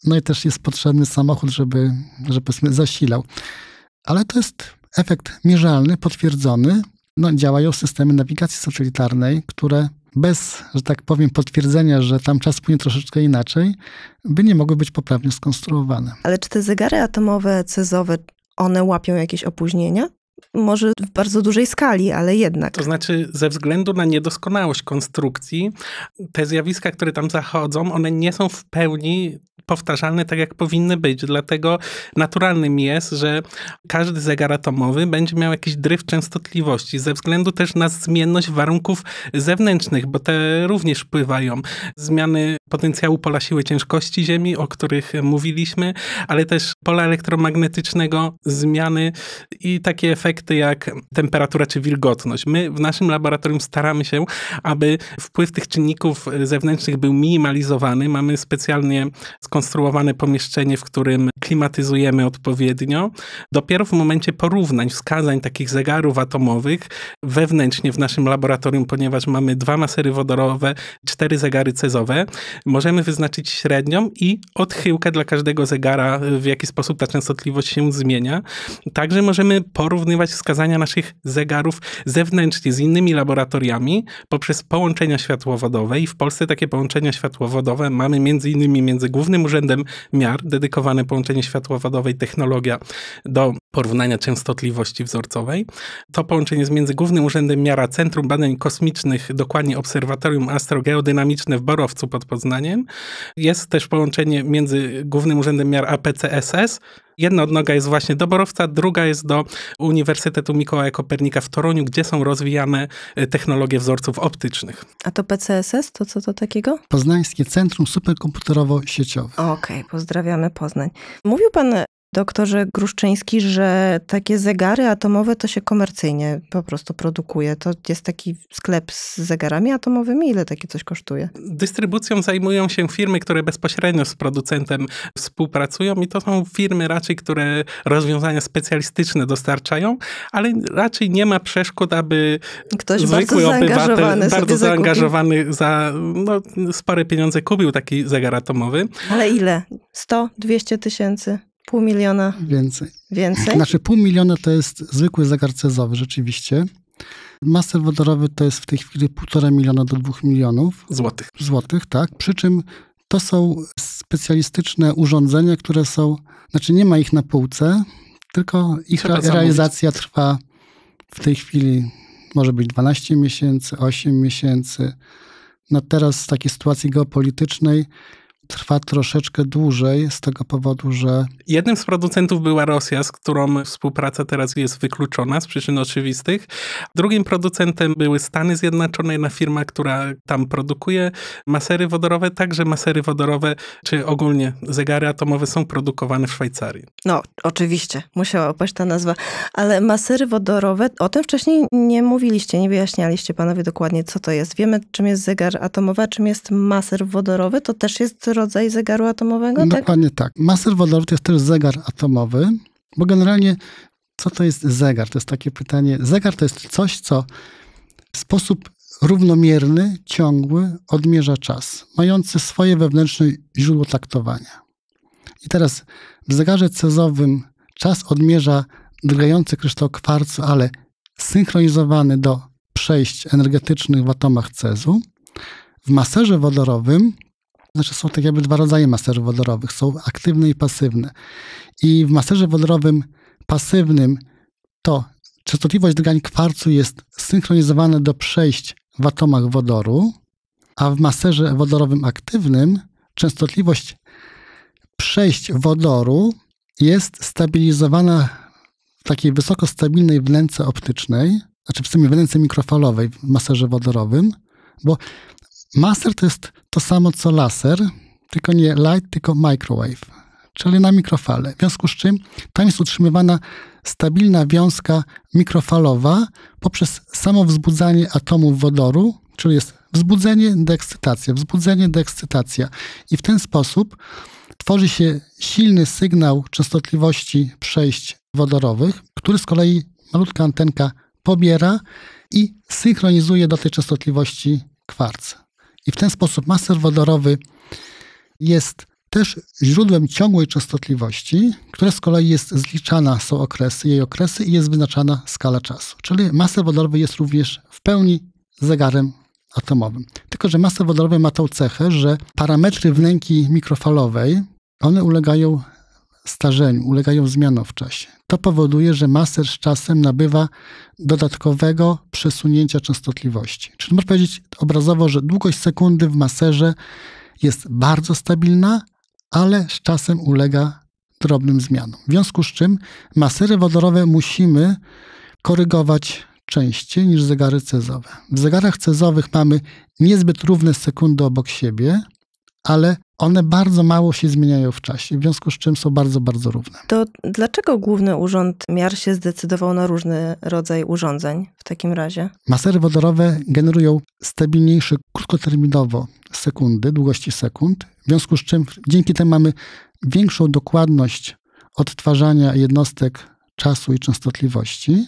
no i też jest potrzebny samochód, żeby, żeby zasilał ale to jest efekt mierzalny, potwierdzony. No, działają systemy nawigacji satelitarnej, które bez, że tak powiem, potwierdzenia, że tam czas płynie troszeczkę inaczej, by nie mogły być poprawnie skonstruowane. Ale czy te zegary atomowe, cezowe, one łapią jakieś opóźnienia? może w bardzo dużej skali, ale jednak. To znaczy, ze względu na niedoskonałość konstrukcji, te zjawiska, które tam zachodzą, one nie są w pełni powtarzalne tak, jak powinny być. Dlatego naturalnym jest, że każdy zegar atomowy będzie miał jakiś dryf częstotliwości, ze względu też na zmienność warunków zewnętrznych, bo te również wpływają. Zmiany potencjału pola siły ciężkości Ziemi, o których mówiliśmy, ale też pola elektromagnetycznego, zmiany i takie efekty jak temperatura czy wilgotność. My w naszym laboratorium staramy się, aby wpływ tych czynników zewnętrznych był minimalizowany. Mamy specjalnie skonstruowane skonstruowane pomieszczenie, w którym klimatyzujemy odpowiednio. Dopiero w momencie porównań, wskazań takich zegarów atomowych wewnętrznie w naszym laboratorium, ponieważ mamy dwa masery wodorowe, cztery zegary cezowe, możemy wyznaczyć średnią i odchyłkę dla każdego zegara, w jaki sposób ta częstotliwość się zmienia. Także możemy porównywać wskazania naszych zegarów zewnętrznie z innymi laboratoriami poprzez połączenia światłowodowe i w Polsce takie połączenia światłowodowe mamy między innymi między Głównym urzędem miar, dedykowane połączenie światłowodowej technologia do porównania częstotliwości wzorcowej. To połączenie jest między Głównym Urzędem Miara Centrum Badań Kosmicznych, dokładnie Obserwatorium Astrogeodynamiczne w Borowcu pod Poznaniem. Jest też połączenie między Głównym Urzędem Miar APCSS. Jedna odnoga jest właśnie do Borowca, druga jest do Uniwersytetu Mikołaja Kopernika w Toruniu, gdzie są rozwijane y, technologie wzorców optycznych. A to PCSS, to co to takiego? Poznańskie Centrum Superkomputerowo-Sieciowe. Okej, okay, pozdrawiamy Poznań. Mówił pan doktorze Gruszczyński, że takie zegary atomowe to się komercyjnie po prostu produkuje. To jest taki sklep z zegarami atomowymi. Ile takie coś kosztuje? Dystrybucją zajmują się firmy, które bezpośrednio z producentem współpracują i to są firmy raczej, które rozwiązania specjalistyczne dostarczają, ale raczej nie ma przeszkód, aby Ktoś zwykły bardzo obywatel, bardzo zaangażowany za no, spore pieniądze kupił taki zegar atomowy. Ale ile? 100? 200 tysięcy? Pół miliona. Więcej. Więcej? Znaczy pół miliona to jest zwykły zegar cezowy rzeczywiście. Master wodorowy to jest w tej chwili półtora miliona do dwóch milionów. Złotych. Złotych, tak. Przy czym to są specjalistyczne urządzenia, które są, znaczy nie ma ich na półce, tylko ich realizacja trwa w tej chwili może być 12 miesięcy, 8 miesięcy. No teraz w takiej sytuacji geopolitycznej trwa troszeczkę dłużej z tego powodu, że. Jednym z producentów była Rosja, z którą współpraca teraz jest wykluczona z przyczyn oczywistych. Drugim producentem były Stany Zjednoczone, jedna firma, która tam produkuje masery wodorowe. Także masery wodorowe, czy ogólnie zegary atomowe są produkowane w Szwajcarii. No, oczywiście, musiała opaść ta nazwa. Ale masery wodorowe, o tym wcześniej nie mówiliście, nie wyjaśnialiście panowie dokładnie, co to jest. Wiemy, czym jest zegar atomowy, a czym jest maser wodorowy. To też jest rodzaj zegaru atomowego? Tak? Dokładnie tak. tak. Maser wodorowy to jest też zegar atomowy, bo generalnie co to jest zegar? To jest takie pytanie. Zegar to jest coś, co w sposób równomierny, ciągły odmierza czas, mający swoje wewnętrzne źródło traktowania. I teraz w zegarze cezowym czas odmierza drgający kryształ kwarcu, ale synchronizowany do przejść energetycznych w atomach cezu. W maserze wodorowym znaczy są tak jakby dwa rodzaje maserów wodorowych, są aktywne i pasywne. I w maserze wodorowym pasywnym to częstotliwość drgań kwarcu jest synchronizowana do przejść w atomach wodoru, a w maserze wodorowym aktywnym częstotliwość przejść wodoru jest stabilizowana w takiej wysoko stabilnej wnęce optycznej, znaczy w sumie wnęce mikrofalowej w maserze wodorowym, bo maser to jest to samo co laser, tylko nie light, tylko microwave, czyli na mikrofale. W związku z czym tam jest utrzymywana stabilna wiązka mikrofalowa poprzez samo wzbudzanie atomów wodoru, czyli jest wzbudzenie, deekscytacja, wzbudzenie, deekscytacja. I w ten sposób tworzy się silny sygnał częstotliwości przejść wodorowych, który z kolei malutka antenka pobiera i synchronizuje do tej częstotliwości kwarc. I w ten sposób maser wodorowy jest też źródłem ciągłej częstotliwości, która z kolei jest zliczana, są okresy, jej okresy i jest wyznaczana skala czasu. Czyli maser wodorowy jest również w pełni zegarem atomowym. Tylko, że maser wodorowy ma tą cechę, że parametry wnęki mikrofalowej, one ulegają starzeniu, ulegają zmianom w czasie. To powoduje, że maser z czasem nabywa dodatkowego przesunięcia częstotliwości. Czyli można powiedzieć obrazowo, że długość sekundy w maserze jest bardzo stabilna, ale z czasem ulega drobnym zmianom. W związku z czym masery wodorowe musimy korygować częściej niż zegary cezowe. W zegarach cezowych mamy niezbyt równe sekundy obok siebie, ale one bardzo mało się zmieniają w czasie, w związku z czym są bardzo, bardzo równe. To dlaczego Główny Urząd Miar się zdecydował na różny rodzaj urządzeń w takim razie? Masery wodorowe generują stabilniejsze krótkoterminowo sekundy, długości sekund, w związku z czym dzięki temu mamy większą dokładność odtwarzania jednostek czasu i częstotliwości.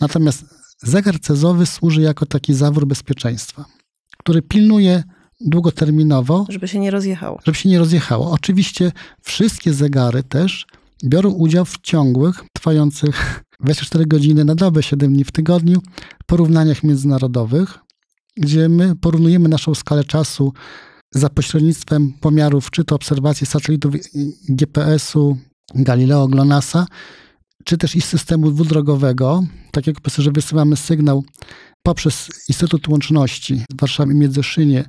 Natomiast zegar cezowy służy jako taki zawór bezpieczeństwa, który pilnuje długoterminowo. Żeby się nie rozjechało. Żeby się nie rozjechało. Oczywiście wszystkie zegary też biorą udział w ciągłych, trwających 24 godziny na dobę, 7 dni w tygodniu, porównaniach międzynarodowych, gdzie my porównujemy naszą skalę czasu za pośrednictwem pomiarów, czy to obserwacji satelitów GPS-u, Galileo, Glonasa, czy też i systemu dwudrogowego, takiego powiedzmy, że wysyłamy sygnał poprzez Instytut Łączności w Warszawie Międzyszynie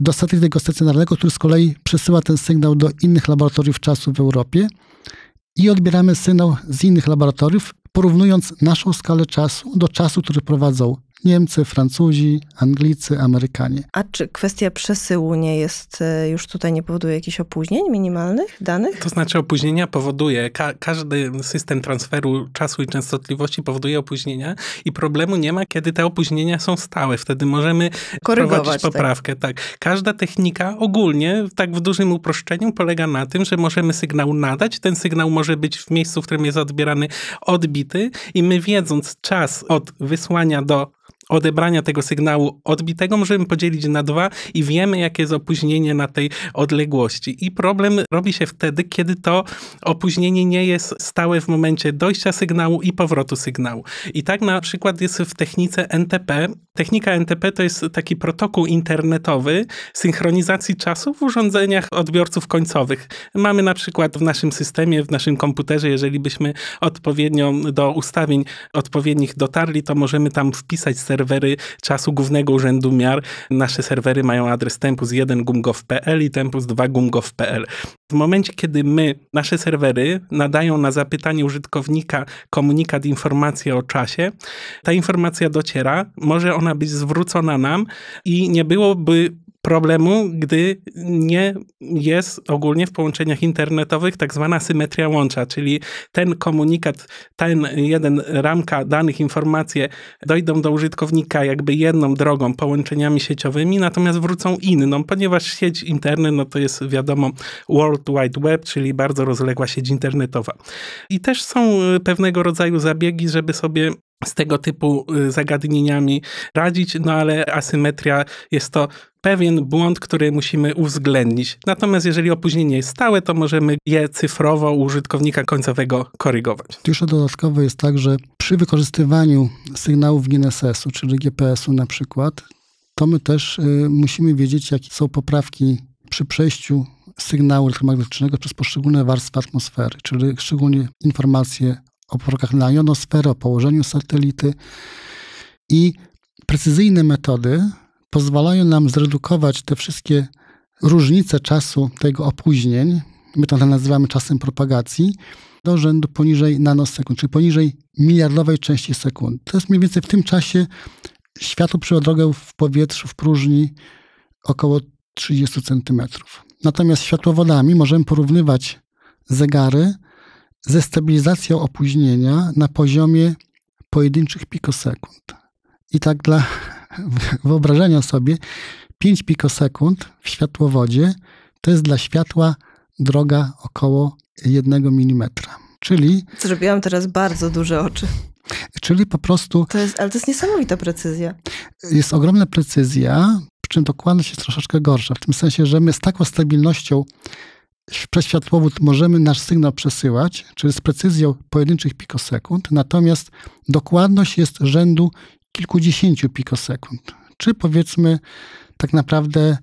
dostatek tego stacjonarnego, który z kolei przesyła ten sygnał do innych laboratoriów czasu w Europie i odbieramy sygnał z innych laboratoriów, porównując naszą skalę czasu do czasu, który prowadzą Niemcy, Francuzi, Anglicy, Amerykanie. A czy kwestia przesyłu nie jest e, już tutaj, nie powoduje jakichś opóźnień minimalnych danych? To znaczy opóźnienia powoduje, ka każdy system transferu czasu i częstotliwości powoduje opóźnienia i problemu nie ma, kiedy te opóźnienia są stałe. Wtedy możemy prowadzić tak. poprawkę. Tak. tak. Każda technika ogólnie, tak w dużym uproszczeniu, polega na tym, że możemy sygnał nadać, ten sygnał może być w miejscu, w którym jest odbierany, odbity i my wiedząc czas od wysłania do odebrania tego sygnału odbitego możemy podzielić na dwa i wiemy, jakie jest opóźnienie na tej odległości. I problem robi się wtedy, kiedy to opóźnienie nie jest stałe w momencie dojścia sygnału i powrotu sygnału. I tak na przykład jest w technice NTP. Technika NTP to jest taki protokół internetowy synchronizacji czasu w urządzeniach odbiorców końcowych. Mamy na przykład w naszym systemie, w naszym komputerze, jeżeli byśmy odpowiednio do ustawień odpowiednich dotarli, to możemy tam wpisać ser serwery czasu głównego urzędu miar. Nasze serwery mają adres tempus1gumgov.pl i tempus2gumgov.pl. W momencie, kiedy my, nasze serwery nadają na zapytanie użytkownika komunikat, informację o czasie, ta informacja dociera, może ona być zwrócona nam i nie byłoby problemu, gdy nie jest ogólnie w połączeniach internetowych tak zwana symetria łącza, czyli ten komunikat, ten jeden ramka danych, informacje dojdą do użytkownika jakby jedną drogą, połączeniami sieciowymi, natomiast wrócą inną, ponieważ sieć internet no to jest wiadomo World Wide Web, czyli bardzo rozległa sieć internetowa. I też są e, pewnego rodzaju zabiegi, żeby sobie z tego typu y, zagadnieniami radzić, no ale asymetria jest to pewien błąd, który musimy uwzględnić. Natomiast jeżeli opóźnienie jest stałe, to możemy je cyfrowo u użytkownika końcowego korygować. Jeszcze dodatkowo jest tak, że przy wykorzystywaniu sygnałów GNSS-u, czyli GPS-u na przykład, to my też y, musimy wiedzieć, jakie są poprawki przy przejściu sygnału elektromagnetycznego przez poszczególne warstwy atmosfery, czyli szczególnie informacje oporkach na jonosferę, o położeniu satelity i precyzyjne metody pozwalają nam zredukować te wszystkie różnice czasu tego opóźnień, my to nazywamy czasem propagacji, do rzędu poniżej nanosekund, czyli poniżej miliardowej części sekund. To jest mniej więcej w tym czasie światło przyjął drogę w powietrzu, w próżni około 30 centymetrów. Natomiast światłowodami możemy porównywać zegary ze stabilizacją opóźnienia na poziomie pojedynczych pikosekund. I tak dla wyobrażenia sobie, 5 pikosekund w światłowodzie to jest dla światła droga około 1 mm. Czyli. Zrobiłam teraz bardzo duże oczy. Czyli po prostu. To jest, ale to jest niesamowita precyzja. Jest ogromna precyzja, przy czym dokładność jest troszeczkę gorsza. W tym sensie, że my z taką stabilnością przez światłowód możemy nasz sygnał przesyłać, czyli z precyzją pojedynczych pikosekund, natomiast dokładność jest rzędu kilkudziesięciu pikosekund, czy powiedzmy tak naprawdę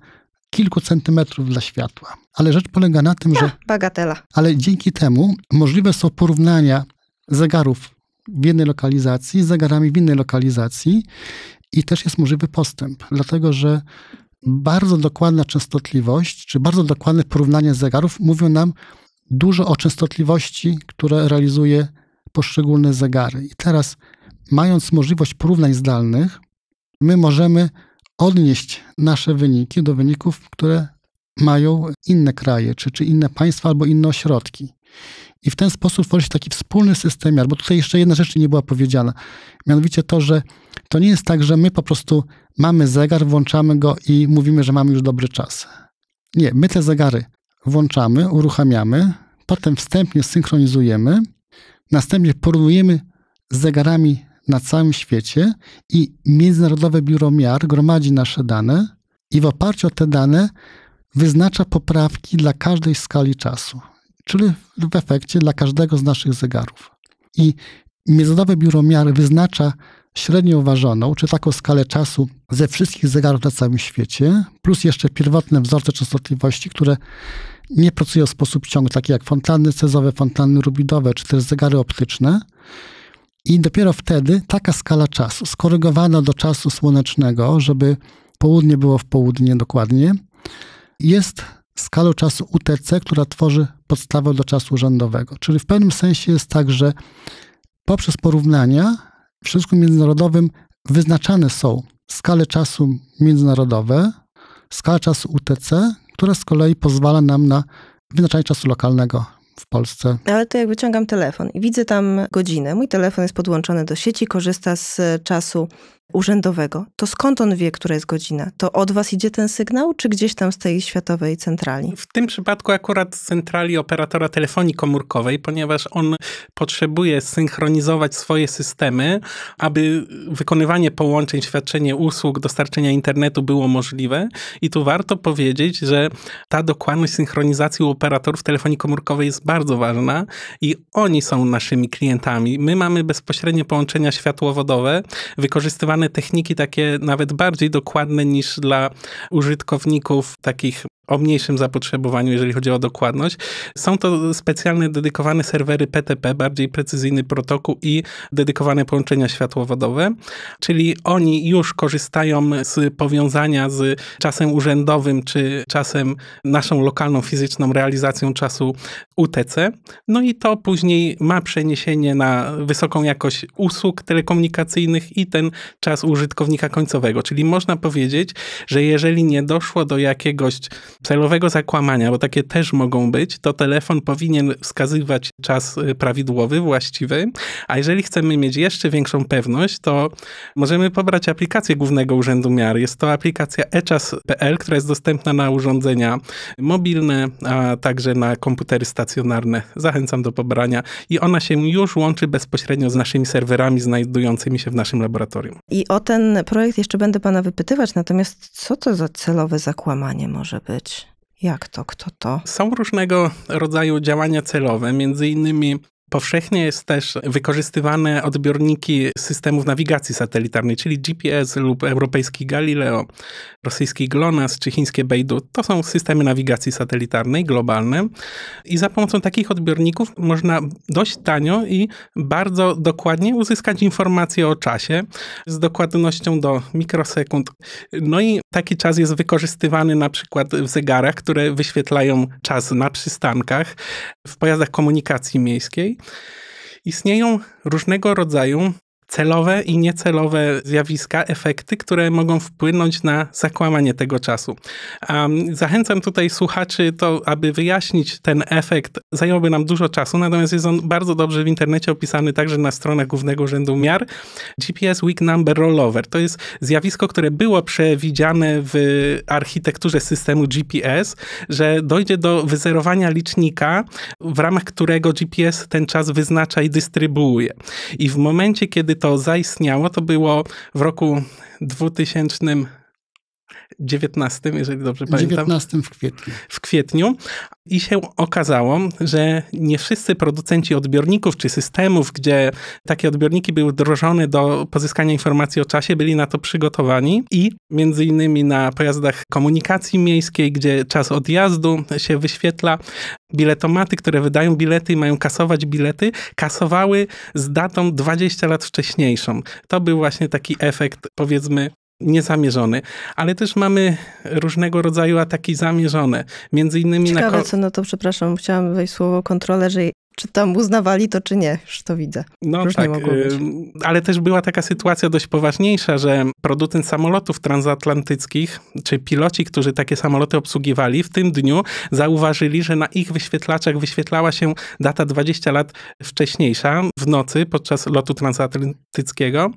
kilku centymetrów dla światła. Ale rzecz polega na tym, ja, że. Bagatela. Ale dzięki temu możliwe są porównania zegarów w jednej lokalizacji z zegarami w innej lokalizacji i też jest możliwy postęp, dlatego że bardzo dokładna częstotliwość, czy bardzo dokładne porównanie zegarów mówią nam dużo o częstotliwości, które realizuje poszczególne zegary. I teraz, mając możliwość porównań zdalnych, my możemy odnieść nasze wyniki do wyników, które mają inne kraje, czy, czy inne państwa, albo inne ośrodki. I w ten sposób tworzy się taki wspólny system miar. Bo tutaj jeszcze jedna rzecz nie była powiedziana. Mianowicie to, że to nie jest tak, że my po prostu Mamy zegar, włączamy go i mówimy, że mamy już dobry czas. Nie, my te zegary włączamy, uruchamiamy, potem wstępnie synchronizujemy, następnie porównujemy z zegarami na całym świecie i Międzynarodowe Biuro Miar gromadzi nasze dane i w oparciu o te dane wyznacza poprawki dla każdej skali czasu, czyli w efekcie dla każdego z naszych zegarów. I Międzynarodowe Biuro Miar wyznacza średnio ważoną, czy taką skalę czasu ze wszystkich zegarów na całym świecie, plus jeszcze pierwotne wzorce częstotliwości, które nie pracują w sposób ciągły, takie jak fontanny cezowe, fontanny rubidowe, czy też zegary optyczne. I dopiero wtedy taka skala czasu, skorygowana do czasu słonecznego, żeby południe było w południe dokładnie, jest skalą czasu UTC, która tworzy podstawę do czasu urzędowego. Czyli w pewnym sensie jest tak, że poprzez porównania w środowisku międzynarodowym wyznaczane są skale czasu międzynarodowe, skala czasu UTC, która z kolei pozwala nam na wyznaczanie czasu lokalnego w Polsce. Ale to jak wyciągam telefon i widzę tam godzinę, mój telefon jest podłączony do sieci, korzysta z czasu urzędowego, to skąd on wie, która jest godzina? To od was idzie ten sygnał, czy gdzieś tam z tej światowej centrali? W tym przypadku akurat z centrali operatora telefonii komórkowej, ponieważ on potrzebuje synchronizować swoje systemy, aby wykonywanie połączeń, świadczenie usług, dostarczenia internetu było możliwe. I tu warto powiedzieć, że ta dokładność synchronizacji u operatorów telefonii komórkowej jest bardzo ważna i oni są naszymi klientami. My mamy bezpośrednie połączenia światłowodowe wykorzystywane techniki takie nawet bardziej dokładne niż dla użytkowników takich o mniejszym zapotrzebowaniu, jeżeli chodzi o dokładność. Są to specjalne dedykowane serwery PTP, bardziej precyzyjny protokół i dedykowane połączenia światłowodowe, czyli oni już korzystają z powiązania z czasem urzędowym czy czasem naszą lokalną fizyczną realizacją czasu UTC. No i to później ma przeniesienie na wysoką jakość usług telekomunikacyjnych i ten czas użytkownika końcowego. Czyli można powiedzieć, że jeżeli nie doszło do jakiegoś celowego zakłamania, bo takie też mogą być, to telefon powinien wskazywać czas y, prawidłowy, właściwy, a jeżeli chcemy mieć jeszcze większą pewność, to możemy pobrać aplikację Głównego Urzędu Miar. Jest to aplikacja eCzas.pl, która jest dostępna na urządzenia mobilne, a także na komputery stacjonarne. Zachęcam do pobrania i ona się już łączy bezpośrednio z naszymi serwerami znajdującymi się w naszym laboratorium. I o ten projekt jeszcze będę pana wypytywać, natomiast co to za celowe zakłamanie może być? Jak to? Kto to? Są różnego rodzaju działania celowe, między innymi Powszechnie jest też wykorzystywane odbiorniki systemów nawigacji satelitarnej, czyli GPS lub europejski Galileo, rosyjski GLONASS czy chińskie Beidou. To są systemy nawigacji satelitarnej globalne i za pomocą takich odbiorników można dość tanio i bardzo dokładnie uzyskać informacje o czasie z dokładnością do mikrosekund. No i taki czas jest wykorzystywany na przykład w zegarach, które wyświetlają czas na przystankach, w pojazdach komunikacji miejskiej. Istnieją różnego rodzaju celowe i niecelowe zjawiska, efekty, które mogą wpłynąć na zakłamanie tego czasu. Um, zachęcam tutaj słuchaczy, to aby wyjaśnić ten efekt, zajęłoby nam dużo czasu, natomiast jest on bardzo dobrze w internecie opisany także na stronach Głównego Urzędu Miar. GPS Week Number Rollover to jest zjawisko, które było przewidziane w architekturze systemu GPS, że dojdzie do wyzerowania licznika, w ramach którego GPS ten czas wyznacza i dystrybuuje. I w momencie, kiedy to zaistniało, to było w roku 2000 19, jeżeli dobrze pamiętam. 19 w kwietniu. W kwietniu. I się okazało, że nie wszyscy producenci odbiorników czy systemów, gdzie takie odbiorniki były wdrożone do pozyskania informacji o czasie, byli na to przygotowani i między innymi na pojazdach komunikacji miejskiej, gdzie czas odjazdu się wyświetla, biletomaty, które wydają bilety i mają kasować bilety, kasowały z datą 20 lat wcześniejszą. To był właśnie taki efekt, powiedzmy, niezamierzony, ale też mamy różnego rodzaju ataki zamierzone. Między innymi Ciekawe, na co na no to, przepraszam, chciałam wejść słowo kontrolerzy czy tam uznawali to, czy nie, już to widzę. No tak, y, ale też była taka sytuacja dość poważniejsza, że producent samolotów transatlantyckich, czy piloci, którzy takie samoloty obsługiwali, w tym dniu zauważyli, że na ich wyświetlaczach wyświetlała się data 20 lat wcześniejsza, w nocy, podczas lotu transatlantyckiego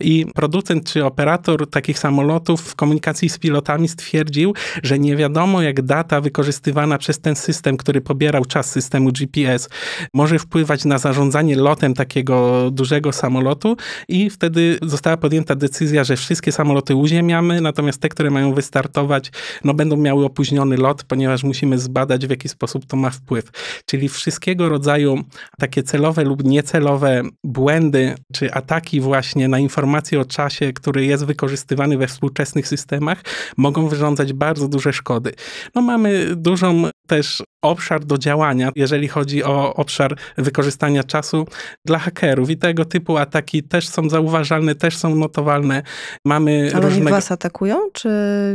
i producent czy operator takich samolotów w komunikacji z pilotami stwierdził, że nie wiadomo jak data wykorzystywana przez ten system, który pobierał czas systemu GPS, może wpływać na zarządzanie lotem takiego dużego samolotu i wtedy została podjęta decyzja, że wszystkie samoloty uziemiamy, natomiast te, które mają wystartować, no będą miały opóźniony lot, ponieważ musimy zbadać, w jaki sposób to ma wpływ. Czyli wszystkiego rodzaju takie celowe lub niecelowe błędy czy ataki właśnie na informacje o czasie, który jest wykorzystywany we współczesnych systemach, mogą wyrządzać bardzo duże szkody. No mamy dużą też obszar do działania, jeżeli chodzi o obszar wykorzystania czasu dla hakerów. I tego typu ataki też są zauważalne, też są notowalne. Mamy Ale różne... oni was atakują, czy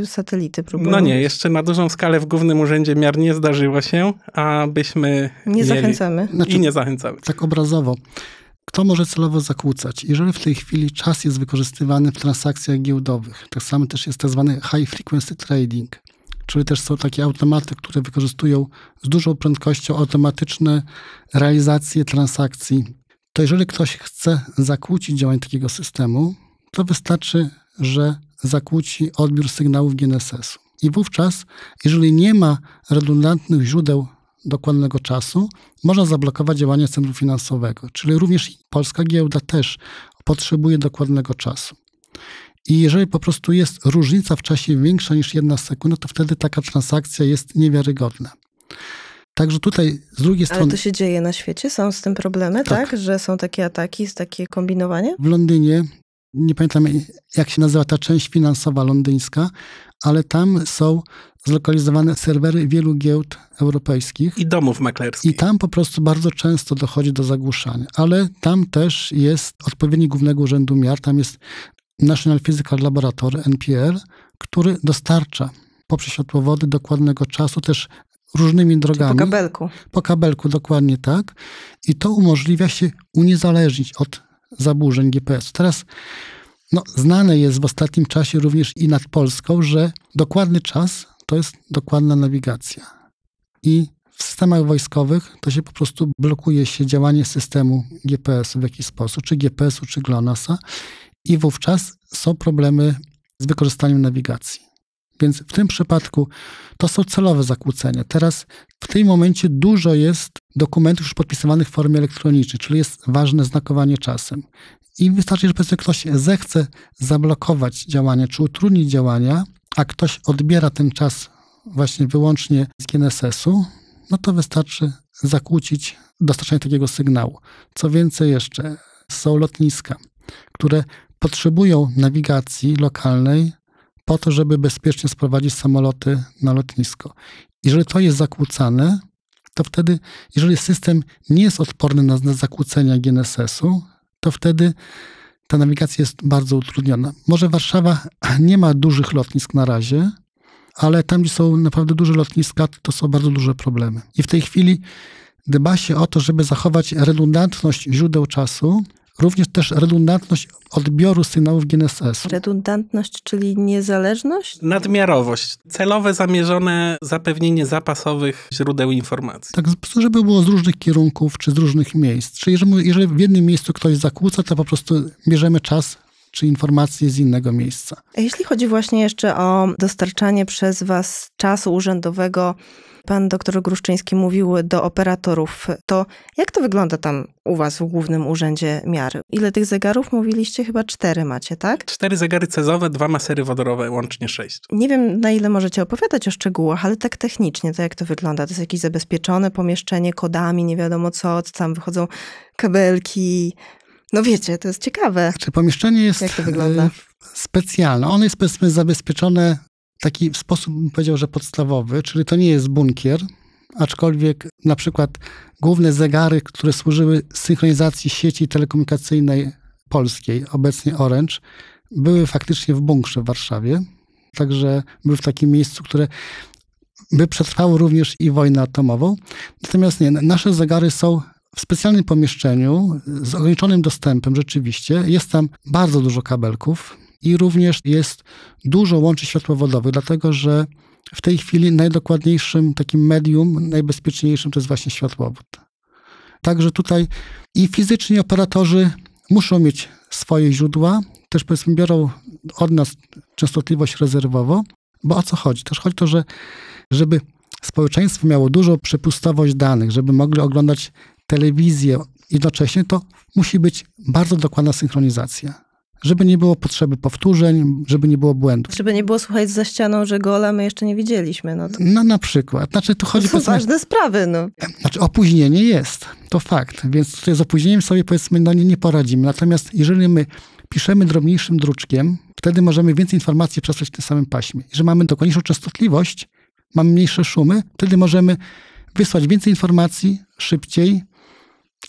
satelity próbują? No nie, jeszcze na dużą skalę w Głównym Urzędzie Miar nie zdarzyło się, abyśmy... Nie mieli... zachęcamy. Znaczy, I nie zachęcamy. Tak obrazowo. Kto może celowo zakłócać? Jeżeli w tej chwili czas jest wykorzystywany w transakcjach giełdowych, tak samo też jest tak zwany high frequency trading, czyli też są takie automaty, które wykorzystują z dużą prędkością automatyczne realizacje transakcji. To jeżeli ktoś chce zakłócić działanie takiego systemu, to wystarczy, że zakłóci odbiór sygnałów GNSS-u. I wówczas, jeżeli nie ma redundantnych źródeł dokładnego czasu, można zablokować działanie centrum finansowego. Czyli również polska giełda też potrzebuje dokładnego czasu. I jeżeli po prostu jest różnica w czasie większa niż jedna sekunda, no to wtedy taka transakcja jest niewiarygodna. Także tutaj z drugiej strony. Ale to się dzieje na świecie? Są z tym problemy, tak? tak? Że są takie ataki, takie kombinowanie? W Londynie, nie pamiętam jak się nazywa ta część finansowa londyńska, ale tam są zlokalizowane serwery wielu giełd europejskich. I domów maklerskich. I tam po prostu bardzo często dochodzi do zagłuszania. Ale tam też jest odpowiednik Głównego Urzędu Miar, tam jest National Physical Laboratory, NPL, który dostarcza poprzez światłowody dokładnego czasu też różnymi drogami. Czyli po kabelku. Po kabelku, dokładnie tak. I to umożliwia się uniezależnić od zaburzeń GPS. Teraz no, znane jest w ostatnim czasie również i nad Polską, że dokładny czas to jest dokładna nawigacja. I w systemach wojskowych to się po prostu blokuje się działanie systemu GPS w jakiś sposób, czy GPS-u, czy GLONASS-a i wówczas są problemy z wykorzystaniem nawigacji. Więc w tym przypadku to są celowe zakłócenia. Teraz w tym momencie dużo jest dokumentów już podpisywanych w formie elektronicznej, czyli jest ważne znakowanie czasem. I wystarczy, że powiedzmy ktoś zechce zablokować działania, czy utrudnić działania, a ktoś odbiera ten czas właśnie wyłącznie z GNSS-u, no to wystarczy zakłócić dostarczanie takiego sygnału. Co więcej jeszcze, są lotniska, które potrzebują nawigacji lokalnej po to, żeby bezpiecznie sprowadzić samoloty na lotnisko. Jeżeli to jest zakłócane, to wtedy, jeżeli system nie jest odporny na, na zakłócenia GNSS-u, to wtedy ta nawigacja jest bardzo utrudniona. Może Warszawa nie ma dużych lotnisk na razie, ale tam, gdzie są naprawdę duże lotniska, to są bardzo duże problemy. I w tej chwili dba się o to, żeby zachować redundantność źródeł czasu, Również też redundantność odbioru sygnałów GNSS. Redundantność, czyli niezależność? Nadmiarowość. Celowe, zamierzone zapewnienie zapasowych źródeł informacji. Tak, żeby było z różnych kierunków czy z różnych miejsc. Czyli jeżeli, jeżeli w jednym miejscu ktoś zakłóca, to po prostu bierzemy czas, czy informacje z innego miejsca. A jeśli chodzi właśnie jeszcze o dostarczanie przez Was czasu urzędowego pan doktor Gruszczyński mówił do operatorów, to jak to wygląda tam u was w Głównym Urzędzie miary? Ile tych zegarów mówiliście? Chyba cztery macie, tak? Cztery zegary cezowe, dwa masery wodorowe, łącznie sześć. Nie wiem, na ile możecie opowiadać o szczegółach, ale tak technicznie to jak to wygląda? To jest jakieś zabezpieczone pomieszczenie kodami, nie wiadomo co, tam wychodzą kabelki, no wiecie, to jest ciekawe. Czy pomieszczenie jest Jak to wygląda? E, specjalne? Ono jest powiedzmy zabezpieczone taki sposób, bym powiedział, że podstawowy, czyli to nie jest bunkier, aczkolwiek na przykład główne zegary, które służyły synchronizacji sieci telekomunikacyjnej polskiej, obecnie Orange, były faktycznie w bunkrze w Warszawie. Także były w takim miejscu, które by przetrwało również i wojnę atomową. Natomiast nie, nasze zegary są w specjalnym pomieszczeniu z ograniczonym dostępem rzeczywiście. Jest tam bardzo dużo kabelków, i również jest dużo łączy światłowodowych, dlatego że w tej chwili najdokładniejszym takim medium, najbezpieczniejszym to jest właśnie światłowód. Także tutaj i fizyczni operatorzy muszą mieć swoje źródła, też powiedzmy biorą od nas częstotliwość rezerwowo, bo o co chodzi? Też chodzi o to, że żeby społeczeństwo miało dużą przepustowość danych, żeby mogli oglądać telewizję jednocześnie, to musi być bardzo dokładna synchronizacja żeby nie było potrzeby powtórzeń, żeby nie było błędów. Żeby nie było, słuchaj, za ścianą, że gola my jeszcze nie widzieliśmy. No, to... no na przykład. Znaczy, tu chodzi to są potem... ważne sprawy, no. Znaczy, opóźnienie jest, to fakt. Więc tutaj z opóźnieniem sobie, powiedzmy, no nie, nie poradzimy. Natomiast jeżeli my piszemy drobniejszym druczkiem, wtedy możemy więcej informacji przesłać w tym samym paśmie. Jeżeli mamy dokładniejszą częstotliwość, mamy mniejsze szumy, wtedy możemy wysłać więcej informacji szybciej,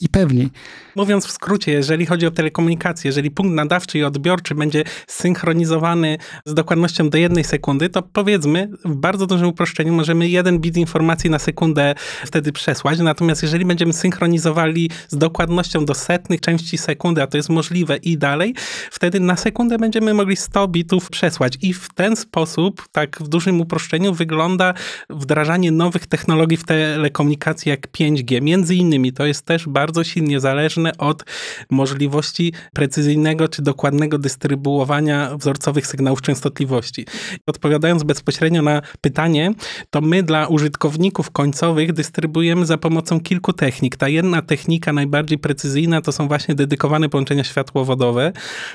i pewniej. Mówiąc w skrócie, jeżeli chodzi o telekomunikację, jeżeli punkt nadawczy i odbiorczy będzie synchronizowany z dokładnością do jednej sekundy, to powiedzmy w bardzo dużym uproszczeniu możemy jeden bit informacji na sekundę wtedy przesłać. Natomiast jeżeli będziemy synchronizowali z dokładnością do setnych części sekundy, a to jest możliwe i dalej, wtedy na sekundę będziemy mogli 100 bitów przesłać. I w ten sposób, tak w dużym uproszczeniu, wygląda wdrażanie nowych technologii w telekomunikacji jak 5G. Między innymi to jest też bardzo bardzo silnie zależne od możliwości precyzyjnego czy dokładnego dystrybuowania wzorcowych sygnałów częstotliwości. Odpowiadając bezpośrednio na pytanie, to my dla użytkowników końcowych dystrybuujemy za pomocą kilku technik. Ta jedna technika najbardziej precyzyjna to są właśnie dedykowane połączenia światłowodowe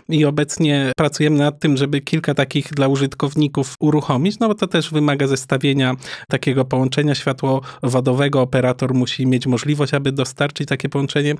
i obecnie pracujemy nad tym, żeby kilka takich dla użytkowników uruchomić, no bo to też wymaga zestawienia takiego połączenia światłowodowego. Operator musi mieć możliwość, aby dostarczyć takie połączenie połączenie.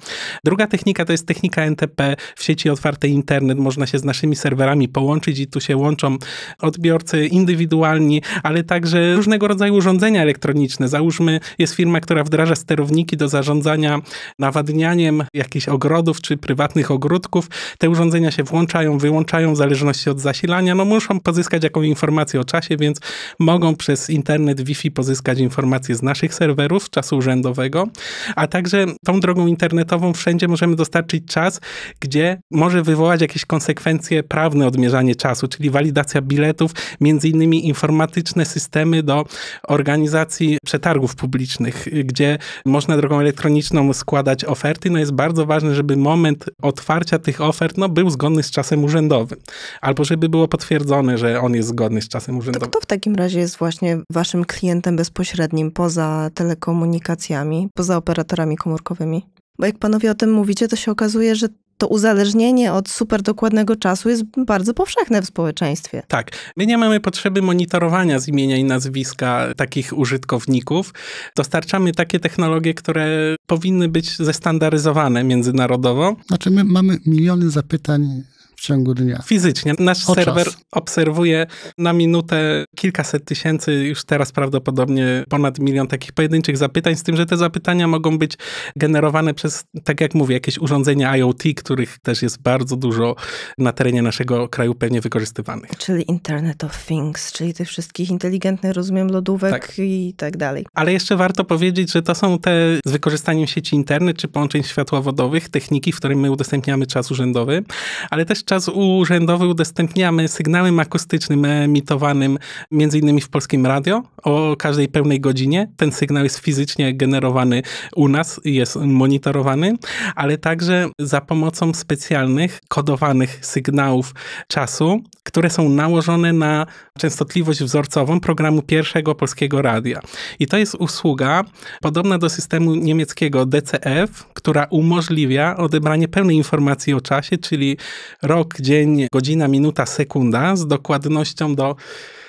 Druga technika to jest technika NTP w sieci otwartej internet. Można się z naszymi serwerami połączyć i tu się łączą odbiorcy indywidualni, ale także różnego rodzaju urządzenia elektroniczne. Załóżmy, jest firma, która wdraża sterowniki do zarządzania nawadnianiem jakichś ogrodów czy prywatnych ogródków. Te urządzenia się włączają, wyłączają w zależności od zasilania. No muszą pozyskać jakąś informację o czasie, więc mogą przez internet Wi-Fi pozyskać informacje z naszych serwerów czasu urzędowego, a także tą drogą internetową wszędzie możemy dostarczyć czas, gdzie może wywołać jakieś konsekwencje prawne odmierzanie czasu, czyli walidacja biletów, między innymi informatyczne systemy do organizacji przetargów publicznych, gdzie można drogą elektroniczną składać oferty. No jest bardzo ważne, żeby moment otwarcia tych ofert no, był zgodny z czasem urzędowym, albo żeby było potwierdzone, że on jest zgodny z czasem urzędowym. To kto w takim razie jest właśnie waszym klientem bezpośrednim poza telekomunikacjami, poza operatorami komórkowymi? Bo jak panowie o tym mówicie, to się okazuje, że to uzależnienie od super dokładnego czasu jest bardzo powszechne w społeczeństwie. Tak. My nie mamy potrzeby monitorowania z imienia i nazwiska takich użytkowników. Dostarczamy takie technologie, które powinny być zestandaryzowane międzynarodowo. Znaczy, my mamy miliony zapytań ciągu dnia. Fizycznie. Nasz o serwer czas. obserwuje na minutę kilkaset tysięcy, już teraz prawdopodobnie ponad milion takich pojedynczych zapytań, z tym, że te zapytania mogą być generowane przez, tak jak mówię, jakieś urządzenia IoT, których też jest bardzo dużo na terenie naszego kraju pewnie wykorzystywanych. Czyli Internet of Things, czyli tych wszystkich inteligentnych, rozumiem, lodówek tak. i tak dalej. Ale jeszcze warto powiedzieć, że to są te z wykorzystaniem sieci internet czy połączeń światłowodowych, techniki, w którym my udostępniamy czas urzędowy, ale też czas urzędowy udostępniamy sygnałem akustycznym emitowanym m.in. w Polskim Radio o każdej pełnej godzinie. Ten sygnał jest fizycznie generowany u nas, jest monitorowany, ale także za pomocą specjalnych kodowanych sygnałów czasu, które są nałożone na częstotliwość wzorcową programu pierwszego Polskiego Radia. I to jest usługa podobna do systemu niemieckiego DCF, która umożliwia odebranie pełnej informacji o czasie, czyli rok, rok, dzień, godzina, minuta, sekunda z dokładnością do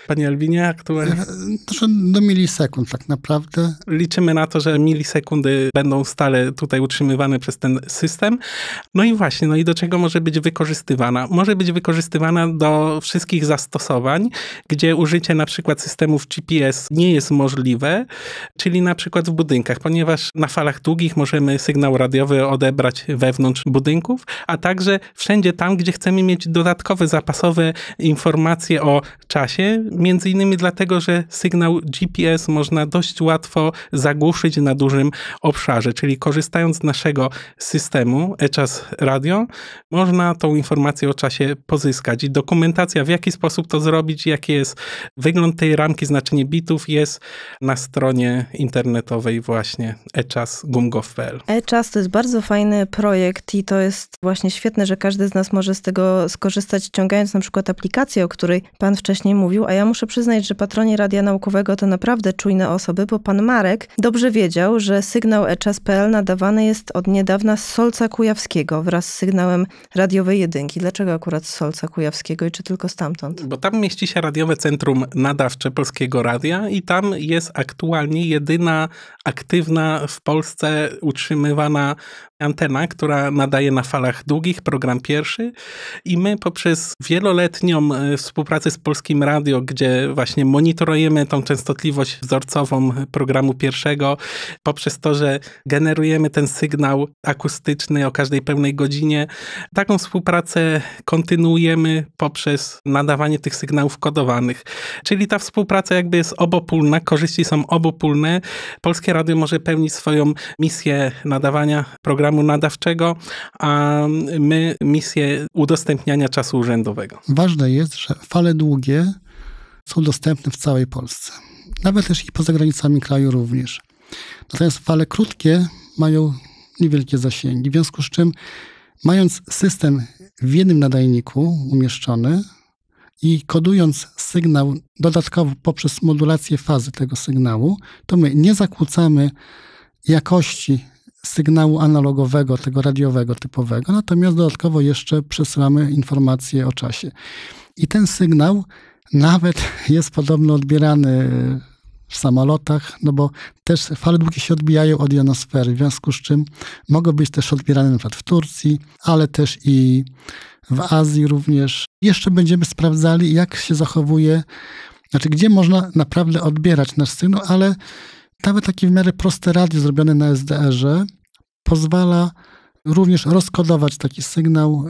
Panie Albinie, aktualnie? Znaczy do milisekund tak naprawdę. Liczymy na to, że milisekundy będą stale tutaj utrzymywane przez ten system. No i właśnie, no i do czego może być wykorzystywana? Może być wykorzystywana do wszystkich zastosowań, gdzie użycie na przykład systemów GPS nie jest możliwe, czyli na przykład w budynkach, ponieważ na falach długich możemy sygnał radiowy odebrać wewnątrz budynków, a także wszędzie tam, gdzie chcemy mieć dodatkowe zapasowe informacje o czasie, między innymi dlatego, że sygnał GPS można dość łatwo zagłuszyć na dużym obszarze, czyli korzystając z naszego systemu ECHAS Radio, można tą informację o czasie pozyskać. I dokumentacja, w jaki sposób to zrobić, jaki jest wygląd tej ramki, znaczenie bitów, jest na stronie internetowej właśnie eczas.gumgov.pl. Eczas to jest bardzo fajny projekt i to jest właśnie świetne, że każdy z nas może z tego skorzystać, ściągając na przykład aplikację, o której pan wcześniej mówił, a ja muszę przyznać, że patroni Radia Naukowego to naprawdę czujne osoby, bo pan Marek dobrze wiedział, że sygnał ECzas.pl nadawany jest od niedawna z Solca Kujawskiego wraz z sygnałem radiowej jedynki. Dlaczego akurat z Solca Kujawskiego i czy tylko stamtąd? Bo tam mieści się Radiowe Centrum Nadawcze Polskiego Radia i tam jest aktualnie jedyna aktywna w Polsce utrzymywana antena, która nadaje na falach długich program pierwszy i my poprzez wieloletnią e, współpracę z Polskim Radio, gdzie właśnie monitorujemy tą częstotliwość wzorcową programu pierwszego, poprzez to, że generujemy ten sygnał akustyczny o każdej pełnej godzinie, taką współpracę kontynuujemy poprzez nadawanie tych sygnałów kodowanych. Czyli ta współpraca jakby jest obopólna, korzyści są obopólne. Polskie Radio może pełnić swoją misję nadawania programu programu nadawczego, a my misję udostępniania czasu urzędowego. Ważne jest, że fale długie są dostępne w całej Polsce, nawet też i poza granicami kraju również. Natomiast fale krótkie mają niewielkie zasięgi, w związku z czym mając system w jednym nadajniku umieszczony i kodując sygnał dodatkowo poprzez modulację fazy tego sygnału, to my nie zakłócamy jakości sygnału analogowego, tego radiowego typowego, natomiast dodatkowo jeszcze przesyłamy informacje o czasie. I ten sygnał nawet jest podobno odbierany w samolotach, no bo też fale długie się odbijają od jonosfery, w związku z czym mogą być też odbierane nawet w Turcji, ale też i w Azji również. Jeszcze będziemy sprawdzali, jak się zachowuje, znaczy gdzie można naprawdę odbierać nasz sygnał, ale nawet takie w miarę proste radio zrobione na SDR-ze pozwala również rozkodować taki sygnał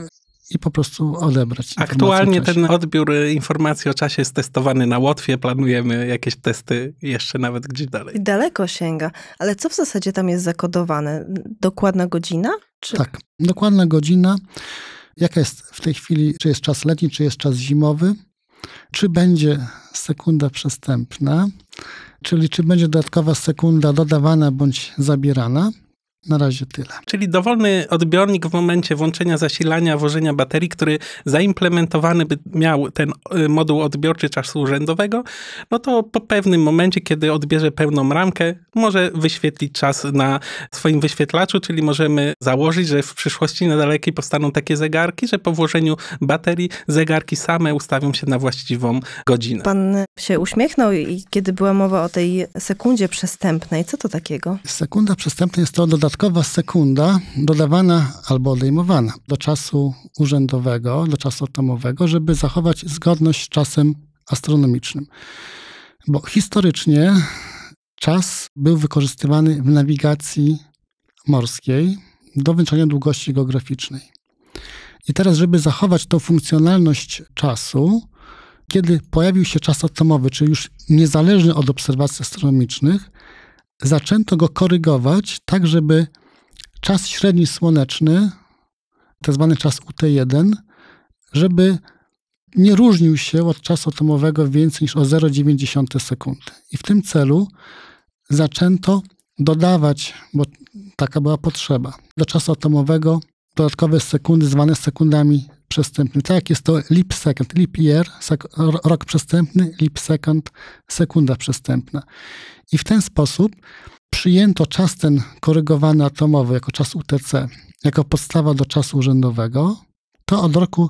i po prostu odebrać. Aktualnie ten odbiór y, informacji o czasie jest testowany na Łotwie, planujemy jakieś testy jeszcze nawet gdzieś dalej. Daleko sięga, ale co w zasadzie tam jest zakodowane? Dokładna godzina? Czy... Tak, dokładna godzina. Jaka jest w tej chwili, czy jest czas letni, czy jest czas zimowy, czy będzie sekunda przestępna, czyli czy będzie dodatkowa sekunda dodawana bądź zabierana. Na razie tyle. Czyli dowolny odbiornik w momencie włączenia zasilania, włożenia baterii, który zaimplementowany by miał ten y, moduł odbiorczy czasu urzędowego, no to po pewnym momencie, kiedy odbierze pełną ramkę, może wyświetlić czas na swoim wyświetlaczu, czyli możemy założyć, że w przyszłości niedalekiej powstaną takie zegarki, że po włożeniu baterii zegarki same ustawią się na właściwą godzinę. Pan się uśmiechnął i kiedy była mowa o tej sekundzie przestępnej, co to takiego? Sekunda przestępna jest to dodatkowe dodatkowa sekunda dodawana albo odejmowana do czasu urzędowego, do czasu atomowego, żeby zachować zgodność z czasem astronomicznym. Bo historycznie czas był wykorzystywany w nawigacji morskiej do wyliczania długości geograficznej. I teraz, żeby zachować tą funkcjonalność czasu, kiedy pojawił się czas atomowy, czyli już niezależny od obserwacji astronomicznych, zaczęto go korygować tak, żeby czas średni słoneczny, tzw. Tak czas UT1, żeby nie różnił się od czasu atomowego więcej niż o 0,9 sekundy. I w tym celu zaczęto dodawać, bo taka była potrzeba, do czasu atomowego dodatkowe sekundy zwane sekundami przestępnymi. Tak jest to leap second, leap year, sek- rok przestępny, leap second, sekunda przestępna. I w ten sposób przyjęto czas ten korygowany atomowy jako czas UTC, jako podstawa do czasu urzędowego. To od roku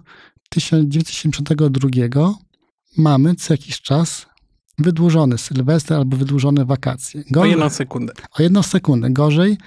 1972 mamy co jakiś czas wydłużony sylwester albo wydłużone wakacje. Gorzej, o jedną sekundę. O jedną sekundę. Gorzej,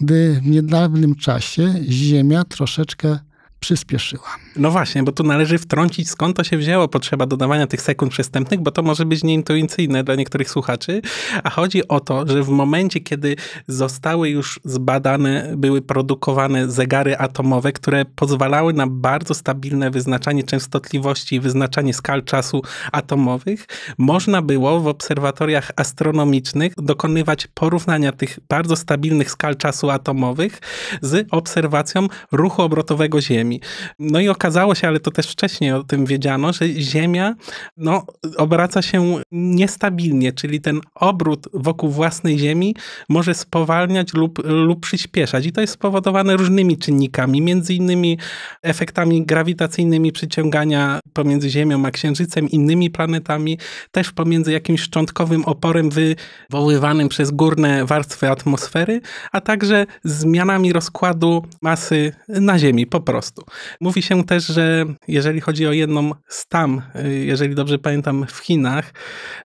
gdy w niedawnym czasie Ziemia troszeczkę przyspieszyła. No właśnie, bo tu należy wtrącić skąd to się wzięło potrzeba dodawania tych sekund przestępnych, bo to może być nieintuicyjne dla niektórych słuchaczy, a chodzi o to, że w momencie, kiedy zostały już zbadane, były produkowane zegary atomowe, które pozwalały na bardzo stabilne wyznaczanie częstotliwości i wyznaczanie skal czasu atomowych, można było w obserwatoriach astronomicznych dokonywać porównania tych bardzo stabilnych skal czasu atomowych z obserwacją ruchu obrotowego Ziemi. No i okazało okazało się, ale to też wcześniej o tym wiedziano, że Ziemia no, obraca się niestabilnie, czyli ten obrót wokół własnej Ziemi może spowalniać lub, lub przyspieszać. I to jest spowodowane różnymi czynnikami, między innymi efektami grawitacyjnymi przyciągania pomiędzy Ziemią a Księżycem, innymi planetami, też pomiędzy jakimś szczątkowym oporem wywoływanym przez górne warstwy atmosfery, a także zmianami rozkładu masy na Ziemi po prostu. Mówi się też też, że jeżeli chodzi o jedną z tam, y, jeżeli dobrze pamiętam, w Chinach,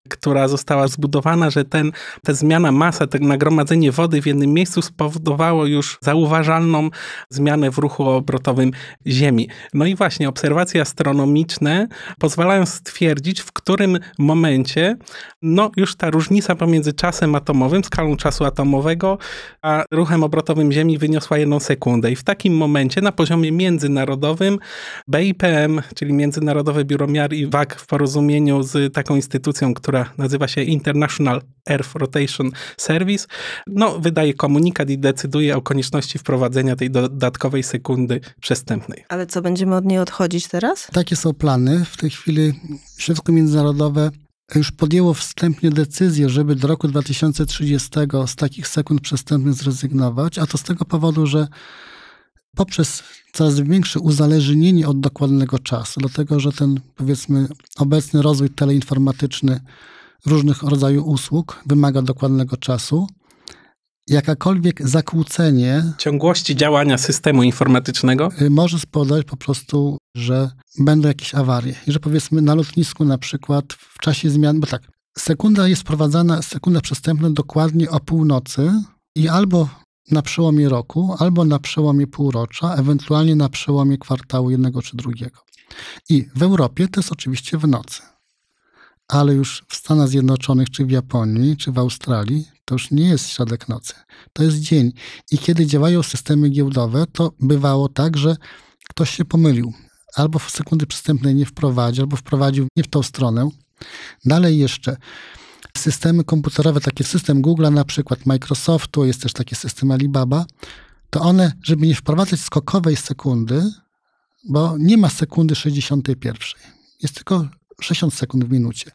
która została zbudowana, że ten, ta zmiana masa, to tak nagromadzenie wody w jednym miejscu spowodowało już zauważalną zmianę w ruchu obrotowym Ziemi. No i właśnie obserwacje astronomiczne pozwalają stwierdzić, w którym momencie no już ta różnica pomiędzy czasem atomowym, skalą czasu atomowego, a ruchem obrotowym Ziemi wyniosła jedną sekundę. I w takim momencie na poziomie międzynarodowym BIPM, czyli Międzynarodowe Biuro Miar i Wag w porozumieniu z taką instytucją, która nazywa się International Earth Rotation Service, no, wydaje komunikat i decyduje o konieczności wprowadzenia tej dodatkowej sekundy przestępnej. Ale co, będziemy od niej odchodzić teraz? Takie są plany. W tej chwili Środowisko Międzynarodowe już podjęło wstępnie decyzję, żeby do roku 2030 z takich sekund przestępnych zrezygnować, a to z tego powodu, że poprzez coraz większe uzależnienie od dokładnego czasu, dlatego że ten powiedzmy obecny rozwój teleinformatyczny różnych rodzajów usług wymaga dokładnego czasu. Jakakolwiek zakłócenie ciągłości działania systemu informatycznego y, może spowodować po prostu, że będą jakieś awarie. I że powiedzmy na lotnisku na przykład w czasie zmian, bo tak, sekunda jest wprowadzana, sekunda przestępna dokładnie o północy i albo na przełomie roku albo na przełomie półrocza, ewentualnie na przełomie kwartału jednego czy drugiego. I w Europie to jest oczywiście w nocy. Ale już w Stanach Zjednoczonych, czy w Japonii, czy w Australii to już nie jest środek nocy. To jest dzień. I kiedy działają systemy giełdowe, to bywało tak, że ktoś się pomylił. Albo w sekundy przystępnej nie wprowadził, albo wprowadził nie w tą stronę. Dalej jeszcze systemy komputerowe, takie system Google'a na przykład, Microsoftu, jest też taki system Alibaba, to one, żeby nie wprowadzać skokowej sekundy, bo nie ma sekundy 61, jest tylko 60 sekund w minucie,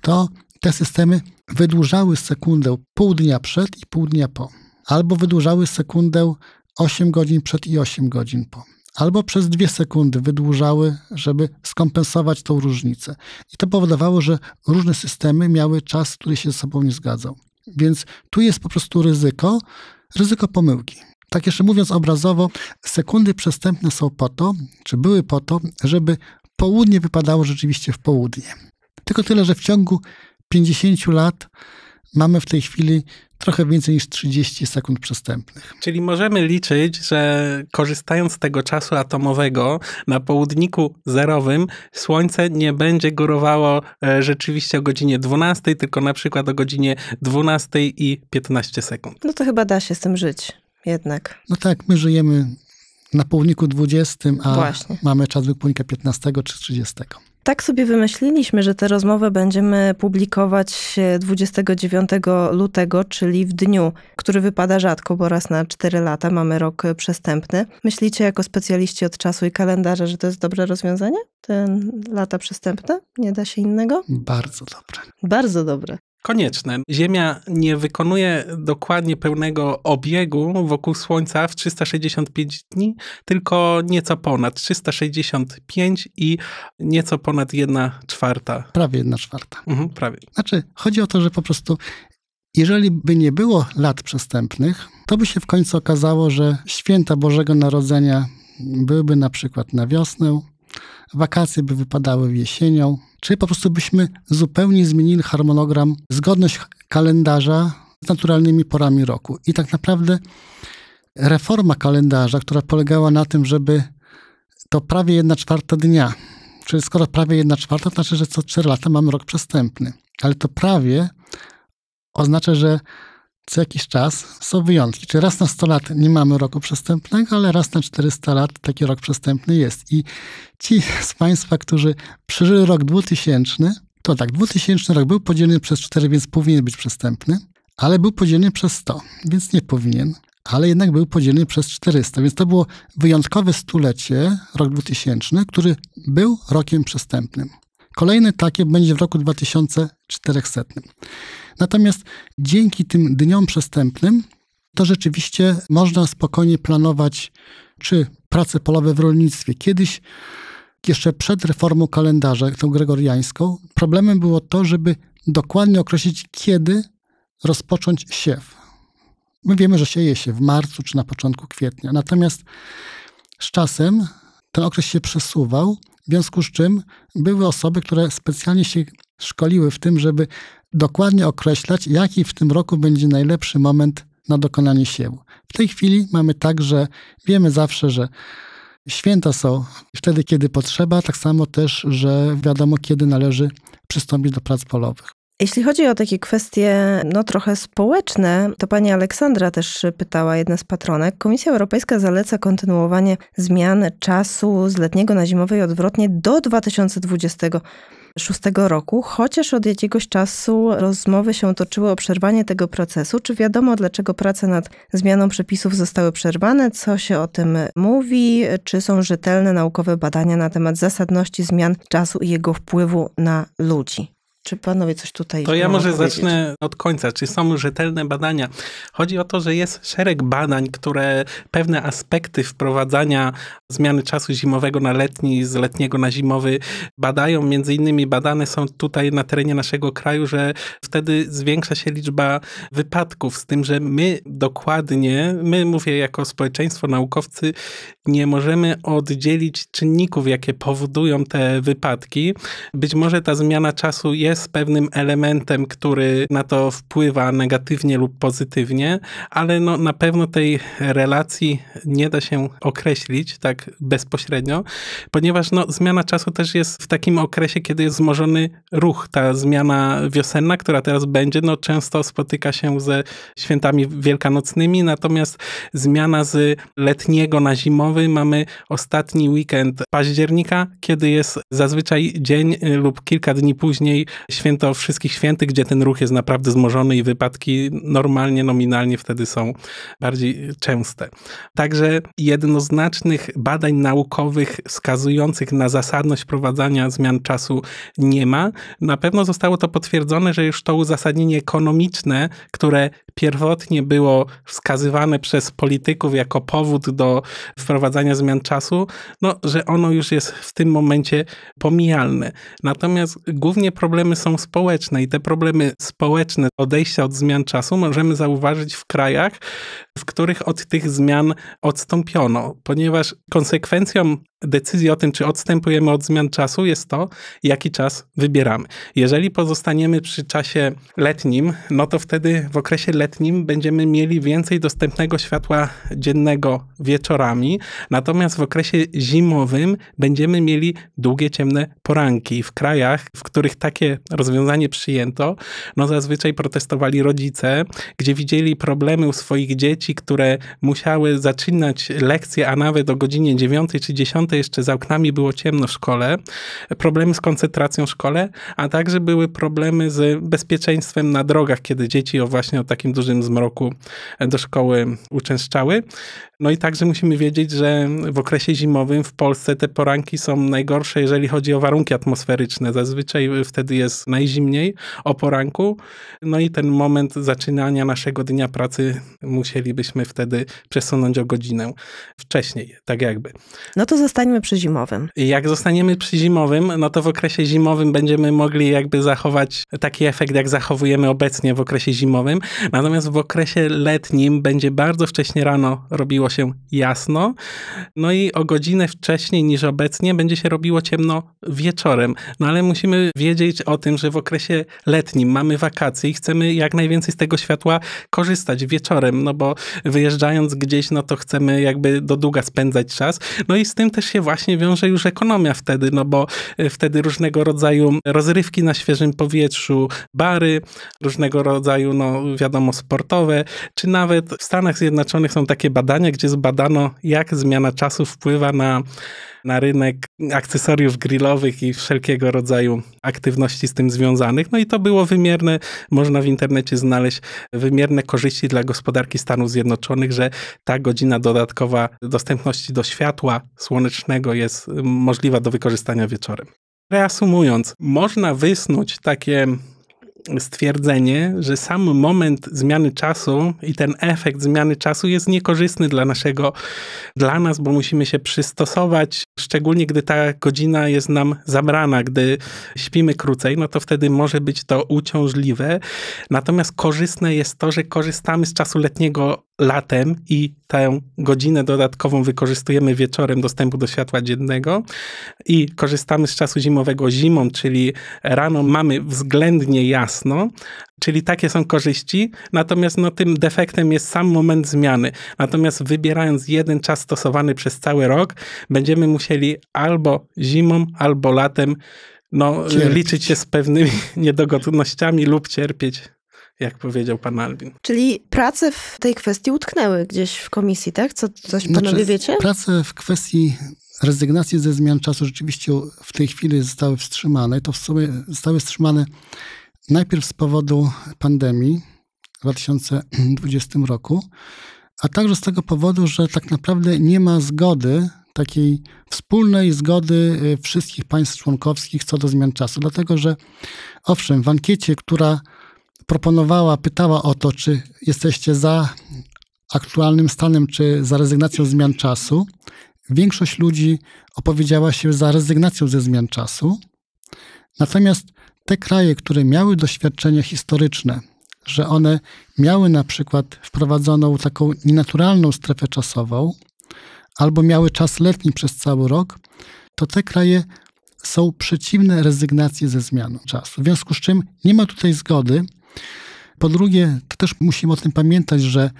to te systemy wydłużały sekundę pół dnia przed i pół dnia po, albo wydłużały sekundę 8 godzin przed i 8 godzin po albo przez dwie sekundy wydłużały, żeby skompensować tą różnicę. I to powodowało, że różne systemy miały czas, który się ze sobą nie zgadzał. Więc tu jest po prostu ryzyko, ryzyko pomyłki. Tak jeszcze mówiąc obrazowo, sekundy przestępne są po to, czy były po to, żeby południe wypadało rzeczywiście w południe. Tylko tyle, że w ciągu 50 lat mamy w tej chwili trochę więcej niż 30 sekund przestępnych. Czyli możemy liczyć, że korzystając z tego czasu atomowego na południku zerowym, słońce nie będzie górowało e, rzeczywiście o godzinie 12, tylko na przykład o godzinie 12 i 15 sekund. No to chyba da się z tym żyć jednak. No tak, my żyjemy na południku 20, a Właśnie. mamy czas wypłynika 15 czy 30. Tak sobie wymyśliliśmy, że tę rozmowę będziemy publikować 29 e, lutego, czyli w dniu, który wypada rzadko, bo raz na 4 lata mamy rok e, przestępny. Myślicie jako specjaliści od czasu i kalendarza, że to jest dobre rozwiązanie? Te lata przestępne? Nie da się innego? Bardzo dobre. Bardzo dobre konieczne. Ziemia nie wykonuje dokładnie pełnego obiegu wokół Słońca w 365 dni, tylko nieco ponad 365 i nieco ponad 1 czwarta. Prawie 1 czwarta. Mhm, prawie. Znaczy, chodzi o to, że po prostu jeżeli by nie było lat przestępnych, to by się w końcu okazało, że święta Bożego Narodzenia byłyby na przykład na wiosnę, wakacje by wypadały jesienią, czyli po prostu byśmy zupełnie zmienili harmonogram, zgodność kalendarza z naturalnymi porami roku. I tak naprawdę reforma kalendarza, która polegała na tym, żeby to prawie jedna czwarta dnia, czyli skoro prawie jedna czwarta, to znaczy, że co trzy lata mamy rok przestępny. Ale to prawie oznacza, że co jakiś czas są wyjątki. Czyli raz na 100 lat nie mamy roku przestępnego, ale raz na 400 lat taki rok przestępny jest. I ci z Państwa, którzy przeżyli rok 2000, to tak, 2000 rok był podzielony przez 4, więc powinien być przestępny, ale był podzielony przez 100, więc nie powinien, ale jednak był podzielony przez 400, więc to było wyjątkowe stulecie, rok 2000, który był rokiem przestępnym. Kolejne takie będzie w roku 2400. Natomiast dzięki tym dniom przestępnym, to rzeczywiście można spokojnie planować, czy prace polowe w rolnictwie. Kiedyś, jeszcze przed reformą kalendarza, tą gregoriańską, problemem było to, żeby dokładnie określić, kiedy rozpocząć siew. My wiemy, że sieje się w marcu czy na początku kwietnia. Natomiast z czasem ten okres się przesuwał, w związku z czym były osoby, które specjalnie się szkoliły w tym, żeby dokładnie określać, jaki w tym roku będzie najlepszy moment na dokonanie siewu. W tej chwili mamy tak, że wiemy zawsze, że święta są wtedy, kiedy potrzeba, tak samo też, że wiadomo, kiedy należy przystąpić do prac polowych. Jeśli chodzi o takie kwestie, no trochę społeczne, to pani Aleksandra też pytała, jedna z patronek. Komisja Europejska zaleca kontynuowanie zmian czasu z letniego na zimowy i odwrotnie do 2020 roku, chociaż od jakiegoś czasu rozmowy się toczyły o przerwanie tego procesu. Czy wiadomo, dlaczego prace nad zmianą przepisów zostały przerwane? Co się o tym mówi? Czy są rzetelne naukowe badania na temat zasadności zmian czasu i jego wpływu na ludzi? Czy panowie coś tutaj. To ja może zacznę od końca. Czy są rzetelne badania? Chodzi o to, że jest szereg badań, które pewne aspekty wprowadzania zmiany czasu zimowego na letni, z letniego na zimowy badają. Między innymi badane są tutaj na terenie naszego kraju, że wtedy zwiększa się liczba wypadków, z tym, że my dokładnie, my mówię jako społeczeństwo, naukowcy, nie możemy oddzielić czynników, jakie powodują te wypadki. Być może ta zmiana czasu jest z pewnym elementem, który na to wpływa negatywnie lub pozytywnie, ale no, na pewno tej relacji nie da się określić tak bezpośrednio, ponieważ no, zmiana czasu też jest w takim okresie, kiedy jest zmożony ruch. Ta zmiana wiosenna, która teraz będzie, no, często spotyka się ze świętami wielkanocnymi, natomiast zmiana z letniego na zimowy mamy ostatni weekend października, kiedy jest zazwyczaj dzień y, lub kilka dni później święto wszystkich świętych, gdzie ten ruch jest naprawdę zmożony i wypadki normalnie, nominalnie wtedy są bardziej częste. Także jednoznacznych badań naukowych wskazujących na zasadność wprowadzania zmian czasu nie ma. Na pewno zostało to potwierdzone, że już to uzasadnienie ekonomiczne, które pierwotnie było wskazywane przez polityków jako powód do wprowadzania zmian czasu, no, że ono już jest w tym momencie pomijalne. Natomiast głównie problemy problemy są społeczne i te problemy społeczne odejścia od zmian czasu możemy zauważyć w krajach, w których od tych zmian odstąpiono, ponieważ konsekwencją decyzji o tym, czy odstępujemy od zmian czasu, jest to, jaki czas wybieramy. Jeżeli pozostaniemy przy czasie letnim, no to wtedy w okresie letnim będziemy mieli więcej dostępnego światła dziennego wieczorami, natomiast w okresie zimowym będziemy mieli długie, ciemne poranki. W krajach, w których takie rozwiązanie przyjęto, no zazwyczaj protestowali rodzice, gdzie widzieli problemy u swoich dzieci, dzieci, które musiały zaczynać lekcje, a nawet o godzinie 9 czy 10 jeszcze za oknami było ciemno w szkole, problemy z koncentracją w szkole, a także były problemy z bezpieczeństwem na drogach, kiedy dzieci o właśnie o takim dużym zmroku do szkoły uczęszczały. No i także musimy wiedzieć, że w okresie zimowym w Polsce te poranki są najgorsze, jeżeli chodzi o warunki atmosferyczne. Zazwyczaj wtedy jest najzimniej o poranku. No i ten moment zaczynania naszego dnia pracy musieli byśmy wtedy przesunąć o godzinę wcześniej, tak jakby. No to zostańmy przy zimowym. Jak zostaniemy przy zimowym, no to w okresie zimowym będziemy mogli jakby zachować taki efekt, jak zachowujemy obecnie w okresie zimowym. Natomiast w okresie letnim będzie bardzo wcześnie rano robiło się jasno, no i o godzinę wcześniej niż obecnie będzie się robiło ciemno wieczorem. No ale musimy wiedzieć o tym, że w okresie letnim mamy wakacje i chcemy jak najwięcej z tego światła korzystać wieczorem, no bo wyjeżdżając gdzieś, no to chcemy jakby do długa spędzać czas. No i z tym też się właśnie wiąże już ekonomia wtedy, no bo e, wtedy różnego rodzaju rozrywki na świeżym powietrzu, bary, różnego rodzaju, no wiadomo, sportowe, czy nawet w Stanach Zjednoczonych są takie badania, gdzie zbadano, jak zmiana czasu wpływa na na rynek akcesoriów grillowych i wszelkiego rodzaju aktywności z tym związanych. No i to było wymierne, można w internecie znaleźć wymierne korzyści dla gospodarki Stanów Zjednoczonych, że ta godzina dodatkowa dostępności do światła słonecznego jest możliwa do wykorzystania wieczorem. Reasumując, można wysnuć takie stwierdzenie, że sam moment zmiany czasu i ten efekt zmiany czasu jest niekorzystny dla naszego, dla nas, bo musimy się przystosować Szczególnie gdy ta godzina jest nam zabrana, gdy śpimy krócej, no to wtedy może być to uciążliwe. Natomiast korzystne jest to, że korzystamy z czasu letniego latem i tę godzinę dodatkową wykorzystujemy wieczorem dostępu do światła dziennego i korzystamy z czasu zimowego zimą, czyli rano mamy względnie jasno, Czyli takie są korzyści, natomiast no, tym defektem jest sam moment zmiany. Natomiast wybierając jeden czas stosowany przez cały rok, będziemy musieli albo zimą, albo latem no, liczyć się z pewnymi niedogodnościami lub cierpieć jak powiedział pan Albin. Czyli prace w tej kwestii utknęły gdzieś w komisji, tak? Co, coś znaczy, panowie wiecie? Prace w kwestii rezygnacji ze zmian czasu rzeczywiście w tej chwili zostały wstrzymane. To w sumie zostały wstrzymane Najpierw z powodu pandemii w 2020 roku, a także z tego powodu, że tak naprawdę nie ma zgody, takiej wspólnej zgody y, wszystkich państw członkowskich co do zmian czasu. Dlatego, że owszem, w ankiecie, która proponowała, pytała o to, czy jesteście za aktualnym stanem, czy za rezygnacją z zmian czasu, większość ludzi opowiedziała się za rezygnacją ze zmian czasu. Natomiast te kraje, które miały doświadczenia historyczne, że one miały na przykład wprowadzoną taką nienaturalną strefę czasową, albo miały czas letni przez cały rok, to te kraje są przeciwne rezygnacji ze zmian czasu. W związku z czym nie ma tutaj zgody. Po drugie, to też musimy o tym pamiętać, że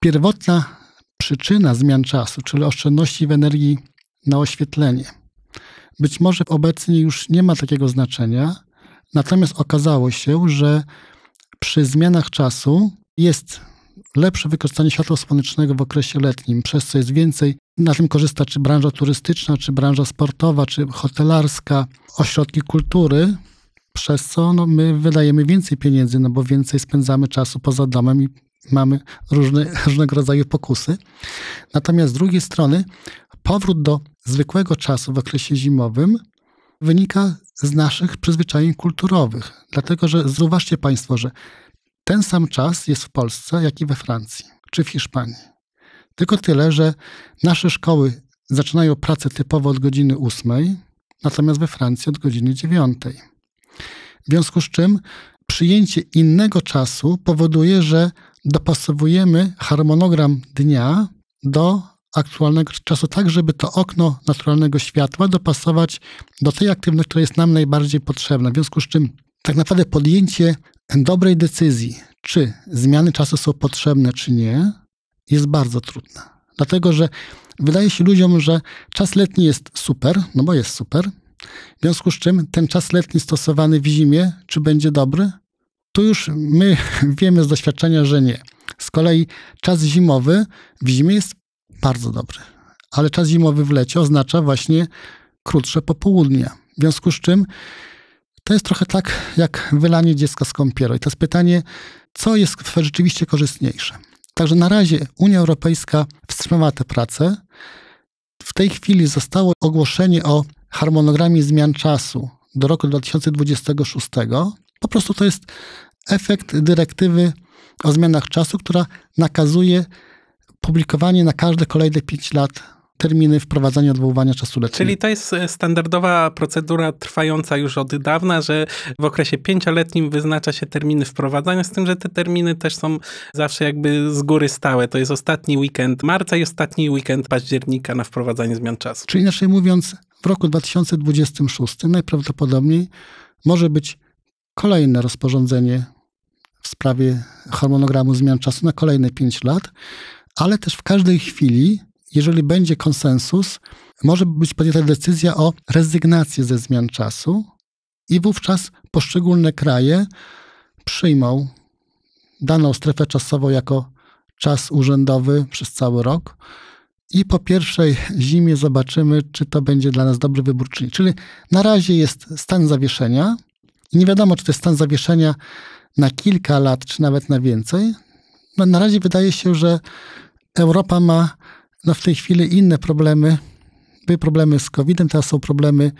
pierwotna przyczyna zmian czasu, czyli oszczędności w energii na oświetlenie, być może obecnie już nie ma takiego znaczenia, natomiast okazało się, że przy zmianach czasu jest lepsze wykorzystanie światła słonecznego w okresie letnim, przez co jest więcej. Na tym korzysta czy branża turystyczna, czy branża sportowa, czy hotelarska, ośrodki kultury, przez co no, my wydajemy więcej pieniędzy, no bo więcej spędzamy czasu poza domem i mamy różne, różnego rodzaju pokusy. Natomiast z drugiej strony powrót do zwykłego czasu w okresie zimowym wynika z naszych przyzwyczajeń kulturowych. Dlatego, że zauważcie Państwo, że ten sam czas jest w Polsce, jak i we Francji czy w Hiszpanii. Tylko tyle, że nasze szkoły zaczynają pracę typowo od godziny 8, natomiast we Francji od godziny 9. W związku z czym przyjęcie innego czasu powoduje, że dopasowujemy harmonogram dnia do aktualnego czasu, tak żeby to okno naturalnego światła dopasować do tej aktywności, która jest nam najbardziej potrzebna. W związku z czym tak naprawdę podjęcie dobrej decyzji, czy zmiany czasu są potrzebne, czy nie, jest bardzo trudne. Dlatego, że wydaje się ludziom, że czas letni jest super, no bo jest super. W związku z czym ten czas letni stosowany w zimie, czy będzie dobry? Tu już my wiemy z doświadczenia, że nie. Z kolei czas zimowy w zimie jest bardzo dobry. Ale czas zimowy w lecie oznacza właśnie krótsze popołudnie. W związku z czym to jest trochę tak jak wylanie dziecka z kąpielą. I to jest pytanie, co jest rzeczywiście korzystniejsze. Także na razie Unia Europejska wstrzymała te prace. W tej chwili zostało ogłoszenie o harmonogramie zmian czasu do roku 2026. Po prostu to jest efekt dyrektywy o zmianach czasu, która nakazuje publikowanie na każde kolejne 5 lat terminy wprowadzania odwoływania czasu letniego. Czyli to jest e, standardowa procedura trwająca już od dawna, że w okresie pięcioletnim wyznacza się terminy wprowadzania, z tym, że te terminy też są zawsze jakby z góry stałe. To jest ostatni weekend marca i ostatni weekend października na wprowadzanie zmian czasu. Czyli inaczej mówiąc, w roku 2026 najprawdopodobniej może być kolejne rozporządzenie w sprawie harmonogramu zmian czasu na kolejne 5 lat, ale też w każdej chwili, jeżeli będzie konsensus, może być podjęta decyzja o rezygnacji ze zmian czasu i wówczas poszczególne kraje przyjmą daną strefę czasową jako czas urzędowy przez cały rok. I po pierwszej zimie zobaczymy, czy to będzie dla nas dobry wybór, czy nie. Czyli na razie jest stan zawieszenia. I nie wiadomo, czy to jest stan zawieszenia na kilka lat, czy nawet na więcej. No, na razie wydaje się, że Europa ma no, w tej chwili inne problemy. Były problemy z COVID-em, teraz są problemy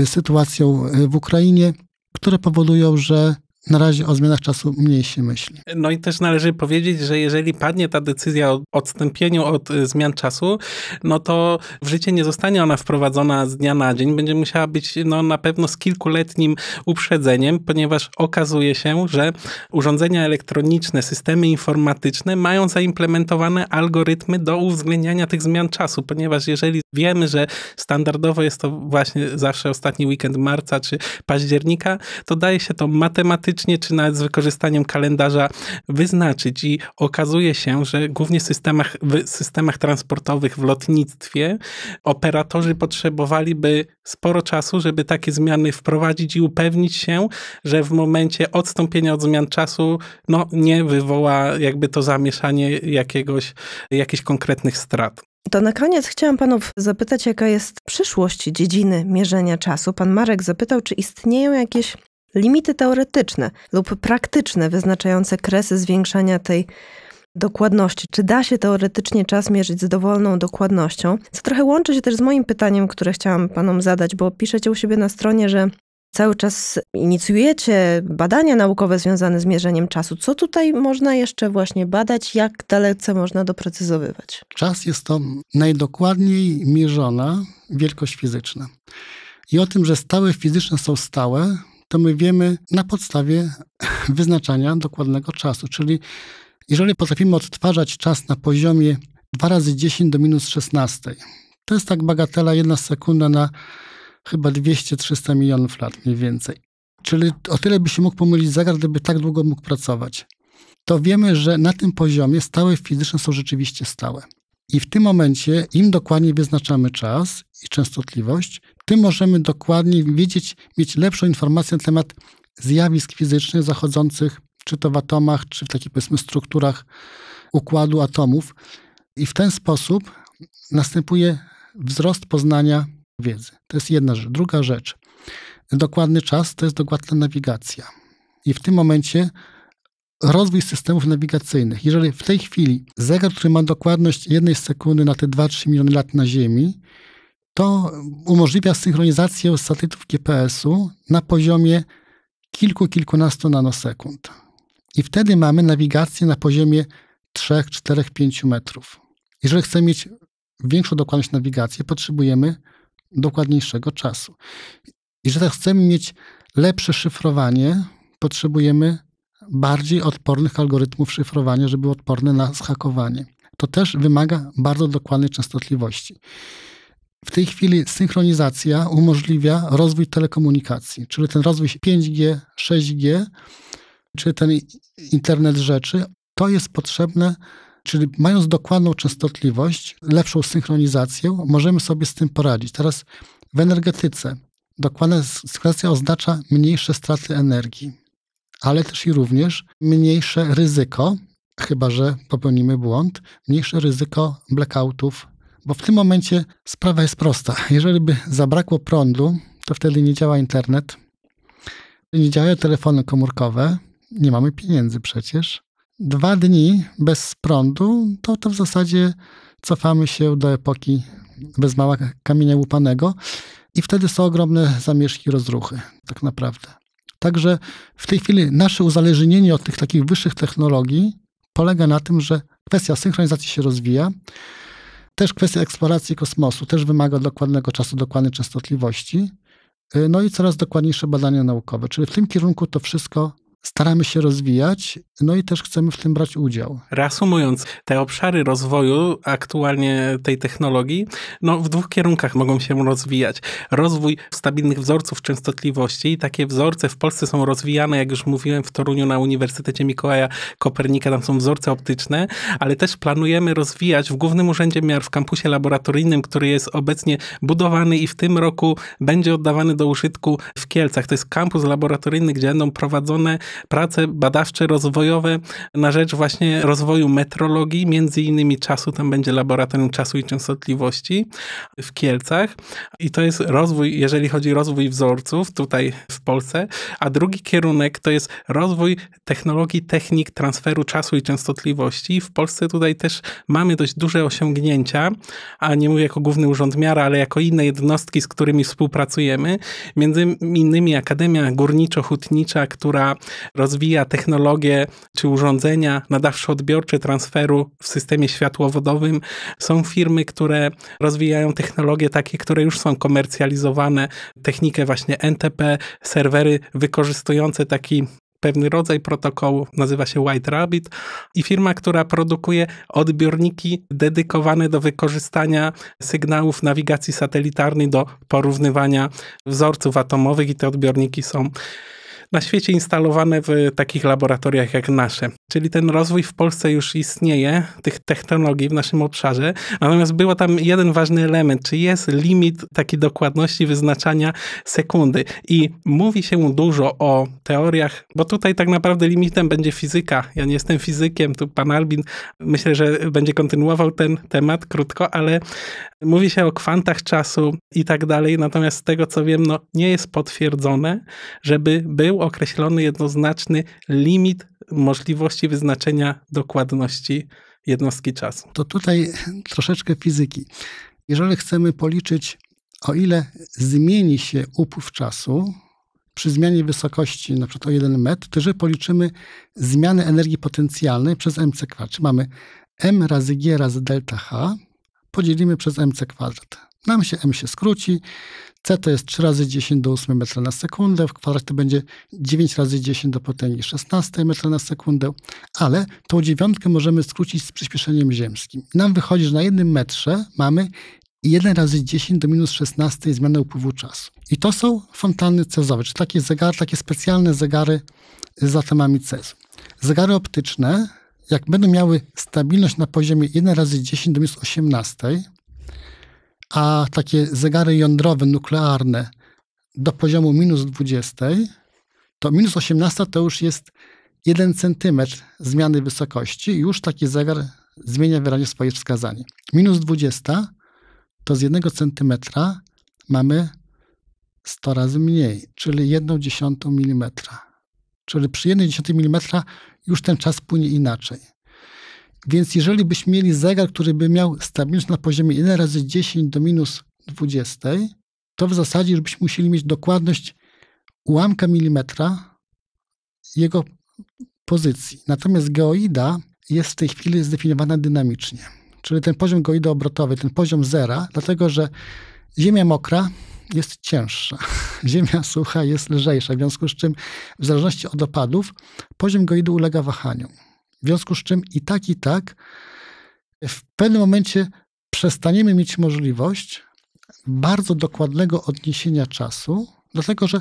y, z sytuacją y, w Ukrainie, które powodują, że na razie o zmianach czasu mniej się myśli. No i też należy powiedzieć, że jeżeli padnie ta decyzja o odstąpieniu od y, zmian czasu, no to w życie nie zostanie ona wprowadzona z dnia na dzień. Będzie musiała być no, na pewno z kilkuletnim uprzedzeniem, ponieważ okazuje się, że urządzenia elektroniczne, systemy informatyczne mają zaimplementowane algorytmy do uwzględniania tych zmian czasu, ponieważ jeżeli wiemy, że standardowo jest to właśnie zawsze ostatni weekend marca czy października, to daje się to matematycznie automatycznie, czy nawet z wykorzystaniem kalendarza wyznaczyć. I okazuje się, że głównie w systemach, w systemach transportowych, w lotnictwie, operatorzy potrzebowaliby sporo czasu, żeby takie zmiany wprowadzić i upewnić się, że w momencie odstąpienia od zmian czasu no, nie wywoła jakby to zamieszanie jakiegoś, jakichś konkretnych strat. To na koniec chciałam panów zapytać, jaka jest przyszłość dziedziny mierzenia czasu. Pan Marek zapytał, czy istnieją jakieś limity teoretyczne lub praktyczne wyznaczające kresy zwiększania tej dokładności. Czy da się teoretycznie czas mierzyć z dowolną dokładnością? Co trochę łączy się też z moim pytaniem, które chciałam panom zadać, bo piszecie u siebie na stronie, że cały czas inicjujecie badania naukowe związane z mierzeniem czasu. Co tutaj można jeszcze właśnie badać? Jak dalece można doprecyzowywać? Czas jest to najdokładniej mierzona wielkość fizyczna. I o tym, że stałe fizyczne są stałe, to my wiemy na podstawie wyznaczania dokładnego czasu. Czyli jeżeli potrafimy odtwarzać czas na poziomie 2 razy 10 do minus 16, to jest tak bagatela, jedna sekunda na chyba 200-300 milionów lat mniej więcej. Czyli o tyle by się mógł pomylić zegar, gdyby tak długo mógł pracować. To wiemy, że na tym poziomie stałe fizyczne są rzeczywiście stałe. I w tym momencie im dokładniej wyznaczamy czas i częstotliwość, tym możemy dokładniej wiedzieć, mieć lepszą informację na temat zjawisk fizycznych zachodzących czy to w atomach, czy w takich powiedzmy strukturach układu atomów. I w ten sposób następuje wzrost poznania wiedzy. To jest jedna rzecz. Druga rzecz. Dokładny czas to jest dokładna nawigacja. I w tym momencie rozwój systemów nawigacyjnych. Jeżeli w tej chwili zegar, który ma dokładność jednej sekundy na te 2-3 miliony lat na Ziemi, to umożliwia synchronizację satelitów GPS-u na poziomie kilku, kilkunastu nanosekund. I wtedy mamy nawigację na poziomie 3, 4, 5 metrów. Jeżeli chcemy mieć większą dokładność nawigacji, potrzebujemy dokładniejszego czasu. Jeżeli tak chcemy mieć lepsze szyfrowanie, potrzebujemy bardziej odpornych algorytmów szyfrowania, żeby były odporne na zhakowanie. To też wymaga bardzo dokładnej częstotliwości. W tej chwili synchronizacja umożliwia rozwój telekomunikacji, czyli ten rozwój 5G, 6G, czyli ten internet rzeczy. To jest potrzebne, czyli mając dokładną częstotliwość, lepszą synchronizację, możemy sobie z tym poradzić. Teraz w energetyce dokładna synchronizacja oznacza mniejsze straty energii, ale też i również mniejsze ryzyko, chyba że popełnimy błąd, mniejsze ryzyko blackoutów, bo w tym momencie sprawa jest prosta. Jeżeli by zabrakło prądu, to wtedy nie działa internet, nie działają telefony komórkowe, nie mamy pieniędzy przecież. Dwa dni bez prądu, to, to w zasadzie cofamy się do epoki bez mała kamienia łupanego i wtedy są ogromne zamieszki, rozruchy, tak naprawdę. Także w tej chwili nasze uzależnienie od tych takich wyższych technologii polega na tym, że kwestia synchronizacji się rozwija. Też kwestia eksploracji kosmosu też wymaga dokładnego czasu, dokładnej częstotliwości. Y, no i coraz dokładniejsze badania naukowe. Czyli w tym kierunku to wszystko staramy się rozwijać no i też chcemy w tym brać udział. Reasumując, te obszary rozwoju aktualnie tej technologii no, w dwóch kierunkach mogą się rozwijać. Rozwój stabilnych wzorców częstotliwości i takie wzorce w Polsce są rozwijane, jak już mówiłem, w Toruniu na Uniwersytecie Mikołaja Kopernika, tam są wzorce optyczne, ale też planujemy rozwijać w Głównym Urzędzie Miar w kampusie laboratoryjnym, który jest obecnie budowany i w tym roku będzie oddawany do użytku w Kielcach. To jest kampus laboratoryjny, gdzie będą prowadzone prace badawcze rozwoju rozwojowe na rzecz właśnie rozwoju metrologii, między innymi czasu, tam będzie laboratorium czasu i częstotliwości w Kielcach i to jest rozwój, jeżeli chodzi o rozwój wzorców tutaj w Polsce, a drugi kierunek to jest rozwój technologii, technik transferu czasu i częstotliwości. W Polsce tutaj też mamy dość duże osiągnięcia, a nie mówię jako główny urząd miara, ale jako inne jednostki, z którymi współpracujemy, między innymi Akademia Górniczo-Hutnicza, która rozwija technologię czy urządzenia nadawczo-odbiorcze transferu w systemie światłowodowym. Są firmy, które rozwijają technologie takie, które już są komercjalizowane, technikę właśnie NTP, serwery wykorzystujące taki pewny rodzaj protokołu, nazywa się White Rabbit, i firma, która produkuje odbiorniki dedykowane do wykorzystania sygnałów nawigacji satelitarnej do porównywania wzorców atomowych, i te odbiorniki są na świecie instalowane w takich laboratoriach jak nasze. Czyli ten rozwój w Polsce już istnieje, tych technologii w naszym obszarze, natomiast było tam jeden ważny element, czy jest limit takiej dokładności wyznaczania sekundy. I mówi się dużo o teoriach, bo tutaj tak naprawdę limitem będzie fizyka. Ja nie jestem fizykiem, tu pan Albin myślę, że będzie kontynuował ten temat krótko, ale mówi się o kwantach czasu i tak dalej, natomiast z tego co wiem, no nie jest potwierdzone, żeby był określony jednoznaczny limit możliwości wyznaczenia dokładności jednostki czasu. To tutaj troszeczkę fizyki. Jeżeli chcemy policzyć, o ile zmieni się upływ czasu przy zmianie wysokości, na przykład o 1 metr, to że policzymy zmianę energii potencjalnej przez mc kwadrat. Mamy m razy g razy delta h podzielimy przez mc kwadrat. Nam się m się skróci, C to jest 3 razy 10 do 8 metra na sekundę, w kwadracie będzie 9 razy 10 do potęgi 16 metra na sekundę, ale tą dziewiątkę możemy skrócić z przyspieszeniem ziemskim. Nam wychodzi, że na jednym metrze mamy 1 razy 10 do minus 16 zmianę upływu czasu. I to są fontanny cezowe, czy takie zegary, takie specjalne zegary z atomami cezu. Zegary optyczne, jak będą miały stabilność na poziomie 1 razy 10 do minus 18, a takie zegary jądrowe, nuklearne do poziomu minus 20, to minus 18 to już jest 1 cm zmiany wysokości i już taki zegar zmienia wyraźnie swoje wskazanie. Minus 20 to z 1 cm mamy 100 razy mniej, czyli 1 dziesiątą milimetra. Czyli przy 1 dziesiątej milimetra już ten czas płynie inaczej. Więc jeżeli byśmy mieli zegar, który by miał stabilność na poziomie 1 razy 10 do minus 20, to w zasadzie już byśmy musieli mieć dokładność ułamka milimetra jego pozycji. Natomiast geoida jest w tej chwili zdefiniowana dynamicznie. Czyli ten poziom geoidy obrotowej, ten poziom zera, dlatego że ziemia mokra jest cięższa, ziemia sucha jest lżejsza, w związku z czym w zależności od opadów poziom geoidy ulega wahaniom. W związku z czym i tak, i tak w pewnym momencie przestaniemy mieć możliwość bardzo dokładnego odniesienia czasu, dlatego że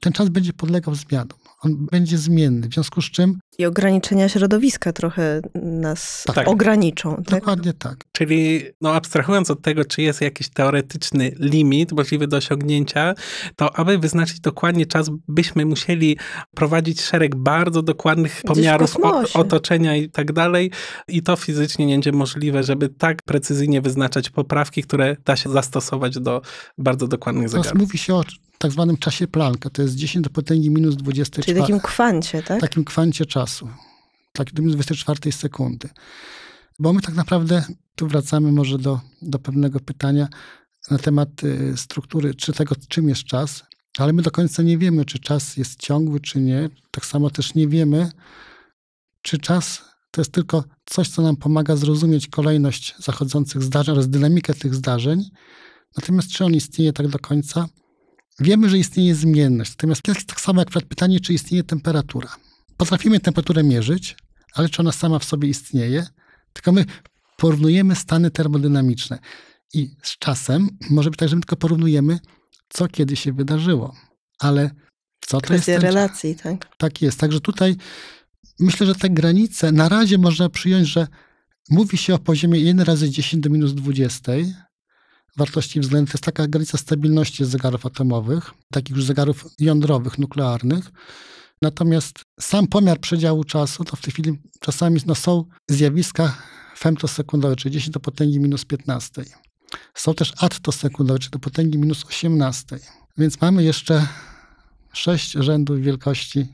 ten czas będzie podlegał zmianom. On będzie zmienny, w związku z czym i ograniczenia środowiska trochę nas tak. tak. ograniczą. Tak? Dokładnie tak. Czyli no, abstrahując od tego, czy jest jakiś teoretyczny limit możliwy do osiągnięcia, to aby wyznaczyć dokładnie czas, byśmy musieli prowadzić szereg bardzo dokładnych pomiarów otoczenia i tak dalej. I to fizycznie nie będzie możliwe, żeby tak precyzyjnie wyznaczać poprawki, które da się zastosować do bardzo dokładnych Teraz zegarów. mówi się o tak zwanym czasie Plancka. To jest 10 do potęgi minus 24. Czyli takim kwancie, tak? Takim kwancie czasu czasu. Tak, do 24 sekundy. Bo my tak naprawdę, tu wracamy może do, do pewnego pytania na temat y, struktury, czy tego, czym jest czas, ale my do końca nie wiemy, czy czas jest ciągły, czy nie. Tak samo też nie wiemy, czy czas to jest tylko coś, co nam pomaga zrozumieć kolejność zachodzących zdarzeń oraz dynamikę tych zdarzeń. Natomiast czy on istnieje tak do końca? Wiemy, że istnieje zmienność. Natomiast to jest tak samo jak pytanie, czy istnieje temperatura potrafimy temperaturę mierzyć, ale czy ona sama w sobie istnieje? Tylko my porównujemy stany termodynamiczne. I z czasem może być tak, że my tylko porównujemy, co kiedy się wydarzyło. Ale co to jest? Kwestia relacji, tak? Tak jest. Także tutaj myślę, że te granice na razie można przyjąć, że mówi się o poziomie 1 razy 10 do minus 20 wartości względnej. To jest taka granica stabilności zegarów atomowych, takich już zegarów jądrowych, nuklearnych. Natomiast sam pomiar przedziału czasu, to w tej chwili czasami no, są zjawiska femtosekundowe, czyli 10 do potęgi minus 15. Są też attosekundowe, czyli do potęgi minus 18. Więc mamy jeszcze sześć rzędów wielkości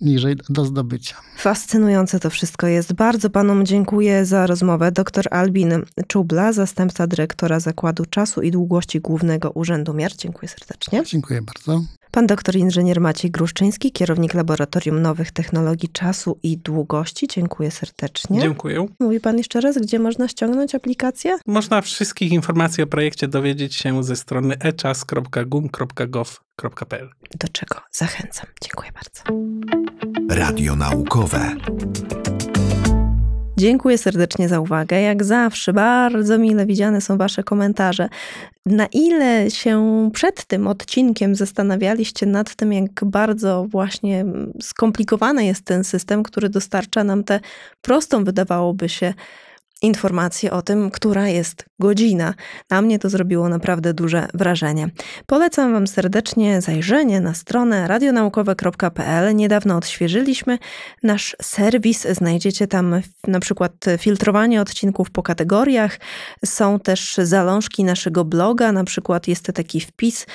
niżej do zdobycia. Fascynujące to wszystko jest. Bardzo panom dziękuję za rozmowę. Dr Albin Czubla, zastępca dyrektora Zakładu Czasu i Długości Głównego Urzędu Miar. Dziękuję serdecznie. Dziękuję bardzo. Pan doktor inżynier Maciej Gruszczyński, kierownik Laboratorium Nowych Technologii Czasu i Długości. Dziękuję serdecznie. Dziękuję. Mówi pan jeszcze raz, gdzie można ściągnąć aplikację? Można wszystkich informacji o projekcie dowiedzieć się ze strony eczas.gum.gov.pl. Do czego zachęcam. Dziękuję bardzo. Radio Naukowe. Dziękuję serdecznie za uwagę. Jak zawsze, bardzo mile widziane są Wasze komentarze. Na ile się przed tym odcinkiem zastanawialiście nad tym, jak bardzo właśnie skomplikowany jest ten system, który dostarcza nam tę prostą, wydawałoby się, informacje o tym, która jest godzina. Na mnie to zrobiło naprawdę duże wrażenie. Polecam Wam serdecznie zajrzenie na stronę radionaukowe.pl. Niedawno odświeżyliśmy nasz serwis. Znajdziecie tam na przykład filtrowanie odcinków po kategoriach. Są też zalążki naszego bloga. Na przykład jest taki wpis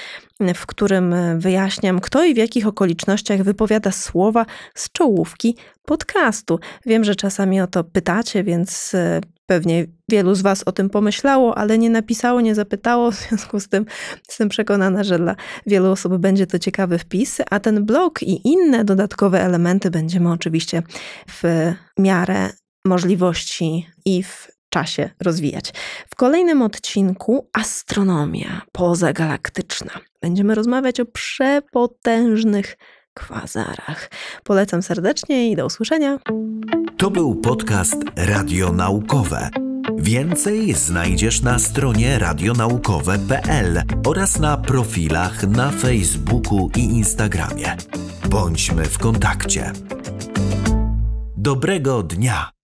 w którym e, wyjaśniam, kto i w jakich okolicznościach wypowiada słowa z czołówki podcastu. Wiem, że czasami o to pytacie, więc e, pewnie wielu z Was o tym pomyślało, ale nie napisało, nie zapytało. W związku z tym jestem przekonana, że dla wielu osób będzie to ciekawy wpis. A ten blog i inne dodatkowe elementy będziemy oczywiście w miarę możliwości i w czasie rozwijać. W kolejnym odcinku astronomia pozagalaktyczna. Będziemy rozmawiać o przepotężnych kwazarach. Polecam serdecznie i do usłyszenia. To był podcast Radio Naukowe. Więcej znajdziesz na stronie radionaukowe.pl oraz na profilach na Facebooku i Instagramie. Bądźmy w kontakcie. Dobrego dnia!